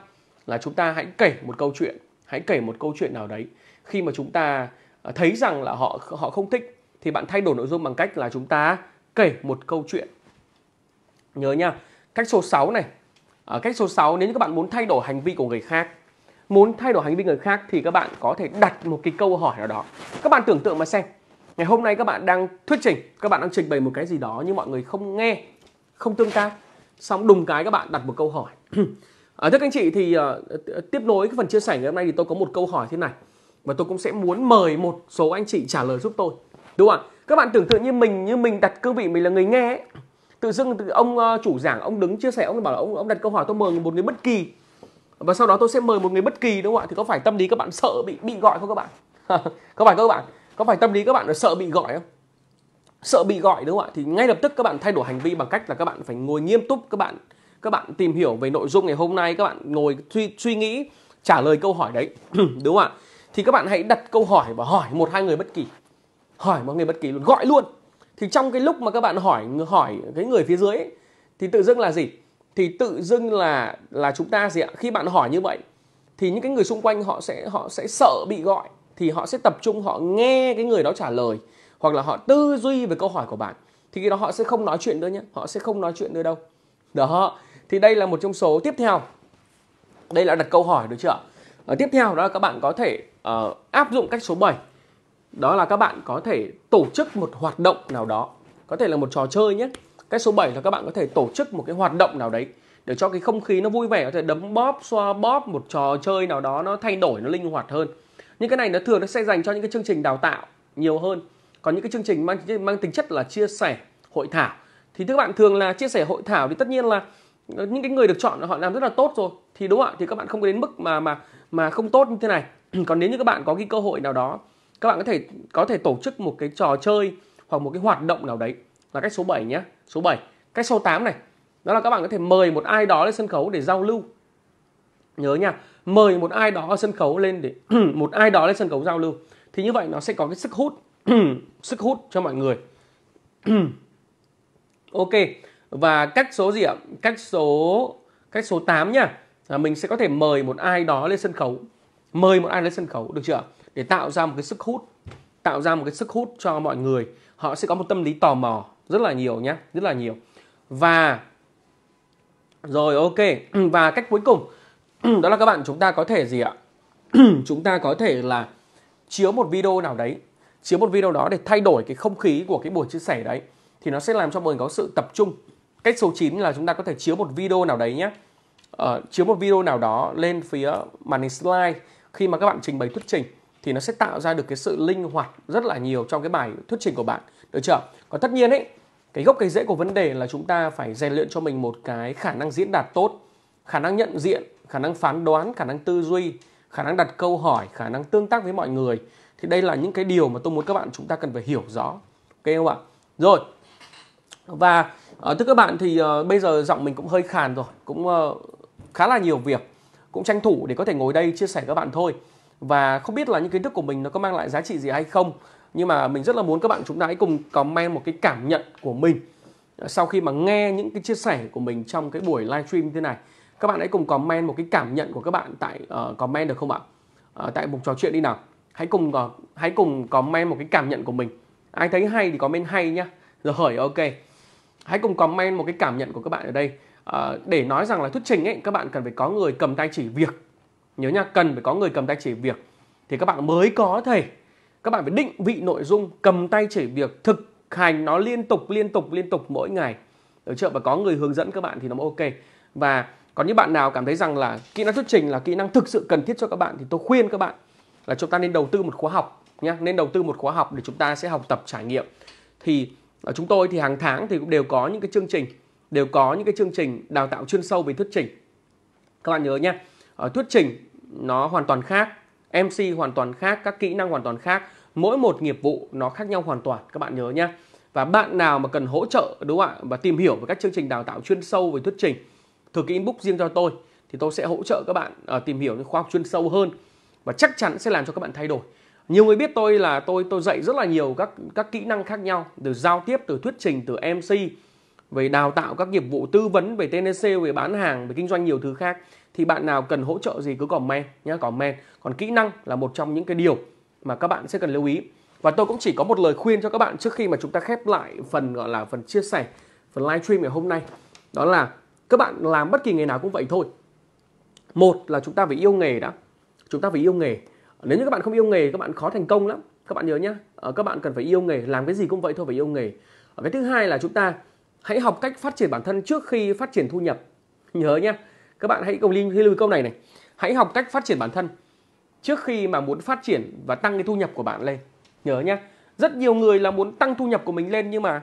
là chúng ta hãy kể một câu chuyện hãy kể một câu chuyện nào đấy khi mà chúng ta à, thấy rằng là họ họ không thích thì bạn thay đổi nội dung bằng cách là chúng ta kể một câu chuyện nhớ nha cách số 6 này ở à, cách số 6 nếu như các bạn muốn thay đổi hành vi của người khác muốn thay đổi hành vi người khác thì các bạn có thể đặt một cái câu hỏi nào đó các bạn tưởng tượng mà xem ngày hôm nay các bạn đang thuyết trình các bạn đang trình bày một cái gì đó nhưng mọi người không nghe không tương tác xong đùng cái các bạn đặt một câu hỏi (clears throat) À, thưa các anh chị thì uh, tiếp nối cái phần chia sẻ ngày hôm nay thì tôi có một câu hỏi thế này và tôi cũng sẽ muốn mời một số anh chị trả lời giúp tôi đúng không ạ các bạn tưởng tượng như mình như mình đặt cương vị mình là người nghe ấy. tự dưng tự ông uh, chủ giảng ông đứng chia sẻ ông bảo là ông ông đặt câu hỏi tôi mời một người bất kỳ và sau đó tôi sẽ mời một người bất kỳ đúng không ạ thì có phải tâm lý các bạn sợ bị bị gọi không các bạn (laughs) có phải các bạn có phải tâm lý các bạn là sợ bị gọi không sợ bị gọi đúng không ạ thì ngay lập tức các bạn thay đổi hành vi bằng cách là các bạn phải ngồi nghiêm túc các bạn các bạn tìm hiểu về nội dung ngày hôm nay các bạn ngồi suy, suy nghĩ trả lời câu hỏi đấy (clears throat) đúng không ạ thì các bạn hãy đặt câu hỏi và hỏi một hai người bất kỳ hỏi một người bất kỳ luôn gọi luôn thì trong cái lúc mà các bạn hỏi hỏi cái người phía dưới ấy, thì tự dưng là gì thì tự dưng là là chúng ta gì ạ khi bạn hỏi như vậy thì những cái người xung quanh họ sẽ họ sẽ sợ bị gọi thì họ sẽ tập trung họ nghe cái người đó trả lời hoặc là họ tư duy về câu hỏi của bạn thì khi đó họ sẽ không nói chuyện nữa nhé họ sẽ không nói chuyện nữa đâu đó thì đây là một trong số tiếp theo đây là đặt câu hỏi được chưa à, tiếp theo đó là các bạn có thể uh, áp dụng cách số 7 đó là các bạn có thể tổ chức một hoạt động nào đó có thể là một trò chơi nhé cách số 7 là các bạn có thể tổ chức một cái hoạt động nào đấy để cho cái không khí nó vui vẻ có thể đấm bóp xoa bóp một trò chơi nào đó nó thay đổi nó linh hoạt hơn những cái này nó thường nó sẽ dành cho những cái chương trình đào tạo nhiều hơn còn những cái chương trình mang mang tính chất là chia sẻ hội thảo thì các bạn thường là chia sẻ hội thảo thì tất nhiên là những cái người được chọn họ làm rất là tốt rồi thì đúng ạ thì các bạn không có đến mức mà mà mà không tốt như thế này (clears throat) còn nếu như các bạn có cái cơ hội nào đó các bạn có thể có thể tổ chức một cái trò chơi hoặc một cái hoạt động nào đấy là cách số 7 nhé số 7 cách số 8 này đó là các bạn có thể mời một ai đó lên sân khấu để giao lưu nhớ nha mời một ai đó lên sân khấu lên để (clears throat) một ai đó lên sân khấu giao lưu thì như vậy nó sẽ có cái sức hút (clears throat) sức hút cho mọi người ok và cách số gì ạ? Cách số cách số 8 nhá Là mình sẽ có thể mời một ai đó lên sân khấu. Mời một ai lên sân khấu được chưa? Để tạo ra một cái sức hút, tạo ra một cái sức hút cho mọi người. Họ sẽ có một tâm lý tò mò rất là nhiều nhá, rất là nhiều. Và rồi ok, (clears throat) và cách cuối cùng (clears throat) đó là các bạn chúng ta có thể gì ạ? (clears throat) chúng ta có thể là chiếu một video nào đấy, chiếu một video đó để thay đổi cái không khí của cái buổi chia sẻ đấy thì nó sẽ làm cho mọi người có sự tập trung Cách số 9 là chúng ta có thể chiếu một video nào đấy nhé. Ờ, chiếu một video nào đó lên phía màn hình slide khi mà các bạn trình bày thuyết trình thì nó sẽ tạo ra được cái sự linh hoạt rất là nhiều trong cái bài thuyết trình của bạn được chưa còn tất nhiên ấy cái gốc cái rễ của vấn đề là chúng ta phải rèn luyện cho mình một cái khả năng diễn đạt tốt khả năng nhận diện khả năng phán đoán khả năng tư duy khả năng đặt câu hỏi khả năng tương tác với mọi người thì đây là những cái điều mà tôi muốn các bạn chúng ta cần phải hiểu rõ ok không ạ rồi và À, thưa các bạn thì uh, bây giờ giọng mình cũng hơi khàn rồi, cũng uh, khá là nhiều việc, cũng tranh thủ để có thể ngồi đây chia sẻ các bạn thôi. Và không biết là những kiến thức của mình nó có mang lại giá trị gì hay không, nhưng mà mình rất là muốn các bạn chúng ta hãy cùng comment một cái cảm nhận của mình sau khi mà nghe những cái chia sẻ của mình trong cái buổi livestream thế này. Các bạn hãy cùng comment một cái cảm nhận của các bạn tại uh, comment được không ạ? Uh, tại mục trò chuyện đi nào. Hãy cùng uh, hãy cùng comment một cái cảm nhận của mình. Ai thấy hay thì comment hay nhá. Rồi hỏi ok hãy cùng comment một cái cảm nhận của các bạn ở đây à, để nói rằng là thuyết trình ấy các bạn cần phải có người cầm tay chỉ việc nhớ nha cần phải có người cầm tay chỉ việc thì các bạn mới có thể các bạn phải định vị nội dung cầm tay chỉ việc thực hành nó liên tục liên tục liên tục mỗi ngày ở chợ và có người hướng dẫn các bạn thì nó mới ok và có những bạn nào cảm thấy rằng là kỹ năng thuyết trình là kỹ năng thực sự cần thiết cho các bạn thì tôi khuyên các bạn là chúng ta nên đầu tư một khóa học nhé nên đầu tư một khóa học để chúng ta sẽ học tập trải nghiệm thì ở chúng tôi thì hàng tháng thì cũng đều có những cái chương trình đều có những cái chương trình đào tạo chuyên sâu về thuyết trình các bạn nhớ nhé ở ờ, thuyết trình nó hoàn toàn khác mc hoàn toàn khác các kỹ năng hoàn toàn khác mỗi một nghiệp vụ nó khác nhau hoàn toàn các bạn nhớ nhé và bạn nào mà cần hỗ trợ đúng không ạ và tìm hiểu về các chương trình đào tạo chuyên sâu về thuyết trình thực inbox riêng cho tôi thì tôi sẽ hỗ trợ các bạn uh, tìm hiểu những khoa học chuyên sâu hơn và chắc chắn sẽ làm cho các bạn thay đổi nhiều người biết tôi là tôi tôi dạy rất là nhiều các các kỹ năng khác nhau từ giao tiếp từ thuyết trình từ mc về đào tạo các nghiệp vụ tư vấn về TNC về bán hàng về kinh doanh nhiều thứ khác thì bạn nào cần hỗ trợ gì cứ comment nhé comment còn kỹ năng là một trong những cái điều mà các bạn sẽ cần lưu ý và tôi cũng chỉ có một lời khuyên cho các bạn trước khi mà chúng ta khép lại phần gọi là phần chia sẻ phần live stream ngày hôm nay đó là các bạn làm bất kỳ nghề nào cũng vậy thôi một là chúng ta phải yêu nghề đã chúng ta phải yêu nghề nếu như các bạn không yêu nghề các bạn khó thành công lắm các bạn nhớ nhé ờ, các bạn cần phải yêu nghề làm cái gì cũng vậy thôi phải yêu nghề ờ, cái thứ hai là chúng ta hãy học cách phát triển bản thân trước khi phát triển thu nhập nhớ nhé các bạn hãy câu lưu, lưu câu này này hãy học cách phát triển bản thân trước khi mà muốn phát triển và tăng cái thu nhập của bạn lên nhớ nhé rất nhiều người là muốn tăng thu nhập của mình lên nhưng mà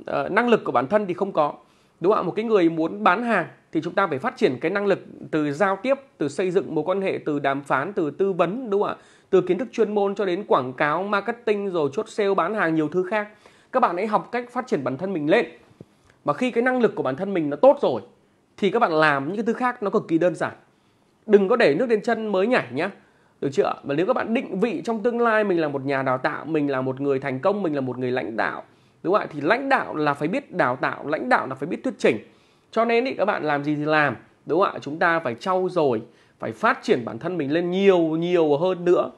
uh, năng lực của bản thân thì không có đúng không ạ một cái người muốn bán hàng thì chúng ta phải phát triển cái năng lực từ giao tiếp từ xây dựng mối quan hệ từ đàm phán từ tư vấn đúng không ạ từ kiến thức chuyên môn cho đến quảng cáo marketing rồi chốt sale bán hàng nhiều thứ khác các bạn hãy học cách phát triển bản thân mình lên mà khi cái năng lực của bản thân mình nó tốt rồi thì các bạn làm những cái thứ khác nó cực kỳ đơn giản đừng có để nước lên chân mới nhảy nhá được chưa và nếu các bạn định vị trong tương lai mình là một nhà đào tạo mình là một người thành công mình là một người lãnh đạo đúng không ạ thì lãnh đạo là phải biết đào tạo lãnh đạo là phải biết thuyết trình cho nên thì các bạn làm gì thì làm đúng không ạ chúng ta phải trau dồi phải phát triển bản thân mình lên nhiều nhiều hơn nữa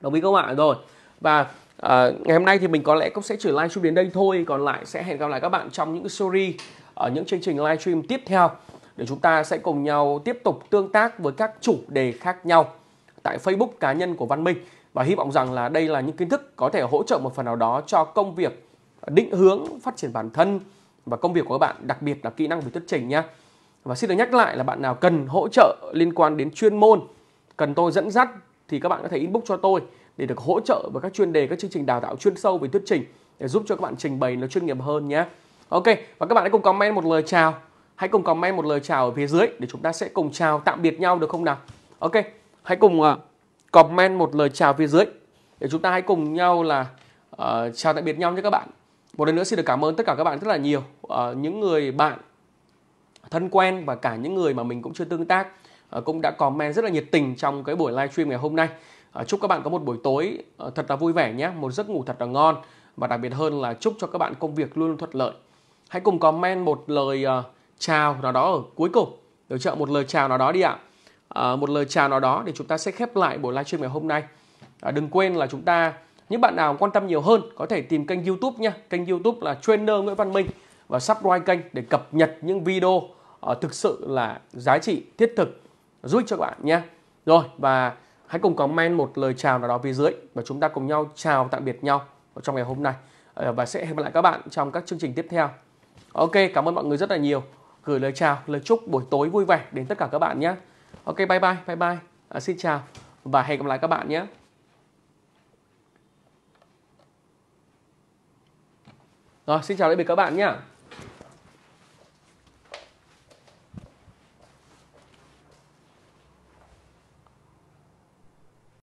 đồng ý không ạ rồi và À, ngày hôm nay thì mình có lẽ cũng sẽ chuyển livestream đến đây thôi còn lại sẽ hẹn gặp lại các bạn trong những story ở những chương trình livestream tiếp theo để chúng ta sẽ cùng nhau tiếp tục tương tác với các chủ đề khác nhau tại Facebook cá nhân của Văn Minh và hy vọng rằng là đây là những kiến thức có thể hỗ trợ một phần nào đó cho công việc định hướng phát triển bản thân và công việc của các bạn, đặc biệt là kỹ năng về thuyết trình nhá. Và xin được nhắc lại là bạn nào cần hỗ trợ liên quan đến chuyên môn, cần tôi dẫn dắt thì các bạn có thể inbox cho tôi để được hỗ trợ với các chuyên đề các chương trình đào tạo chuyên sâu về thuyết trình để giúp cho các bạn trình bày nó chuyên nghiệp hơn nhé. Ok, và các bạn hãy cùng comment một lời chào. Hãy cùng comment một lời chào ở phía dưới để chúng ta sẽ cùng chào tạm biệt nhau được không nào? Ok, hãy cùng ờ, comment một lời chào phía dưới để chúng ta hãy cùng nhau là uh, chào tạm biệt nhau nhé các bạn một lần nữa xin được cảm ơn tất cả các bạn rất là nhiều à, những người bạn thân quen và cả những người mà mình cũng chưa tương tác à, cũng đã comment rất là nhiệt tình trong cái buổi livestream ngày hôm nay à, chúc các bạn có một buổi tối à, thật là vui vẻ nhé một giấc ngủ thật là ngon và đặc biệt hơn là chúc cho các bạn công việc luôn, luôn thuận lợi hãy cùng comment một lời uh, chào nào đó ở cuối cùng được chưa một lời chào nào đó đi ạ à, một lời chào nào đó để chúng ta sẽ khép lại buổi livestream ngày hôm nay à, đừng quên là chúng ta những bạn nào quan tâm nhiều hơn có thể tìm kênh youtube nha kênh youtube là trainer nguyễn văn minh và subscribe kênh để cập nhật những video ờ, thực sự là giá trị thiết thực giúp cho các bạn nhé. rồi và hãy cùng comment một lời chào nào đó phía dưới và chúng ta cùng nhau chào tạm biệt nhau trong ngày hôm nay ờ, và sẽ hẹn gặp lại các bạn trong các chương trình tiếp theo ok cảm ơn mọi người rất là nhiều gửi lời chào lời chúc buổi tối vui vẻ đến tất cả các bạn nhé ok bye bye bye bye à, xin chào và hẹn gặp lại các bạn nhé Rồi, xin chào tạm biệt các bạn nhé.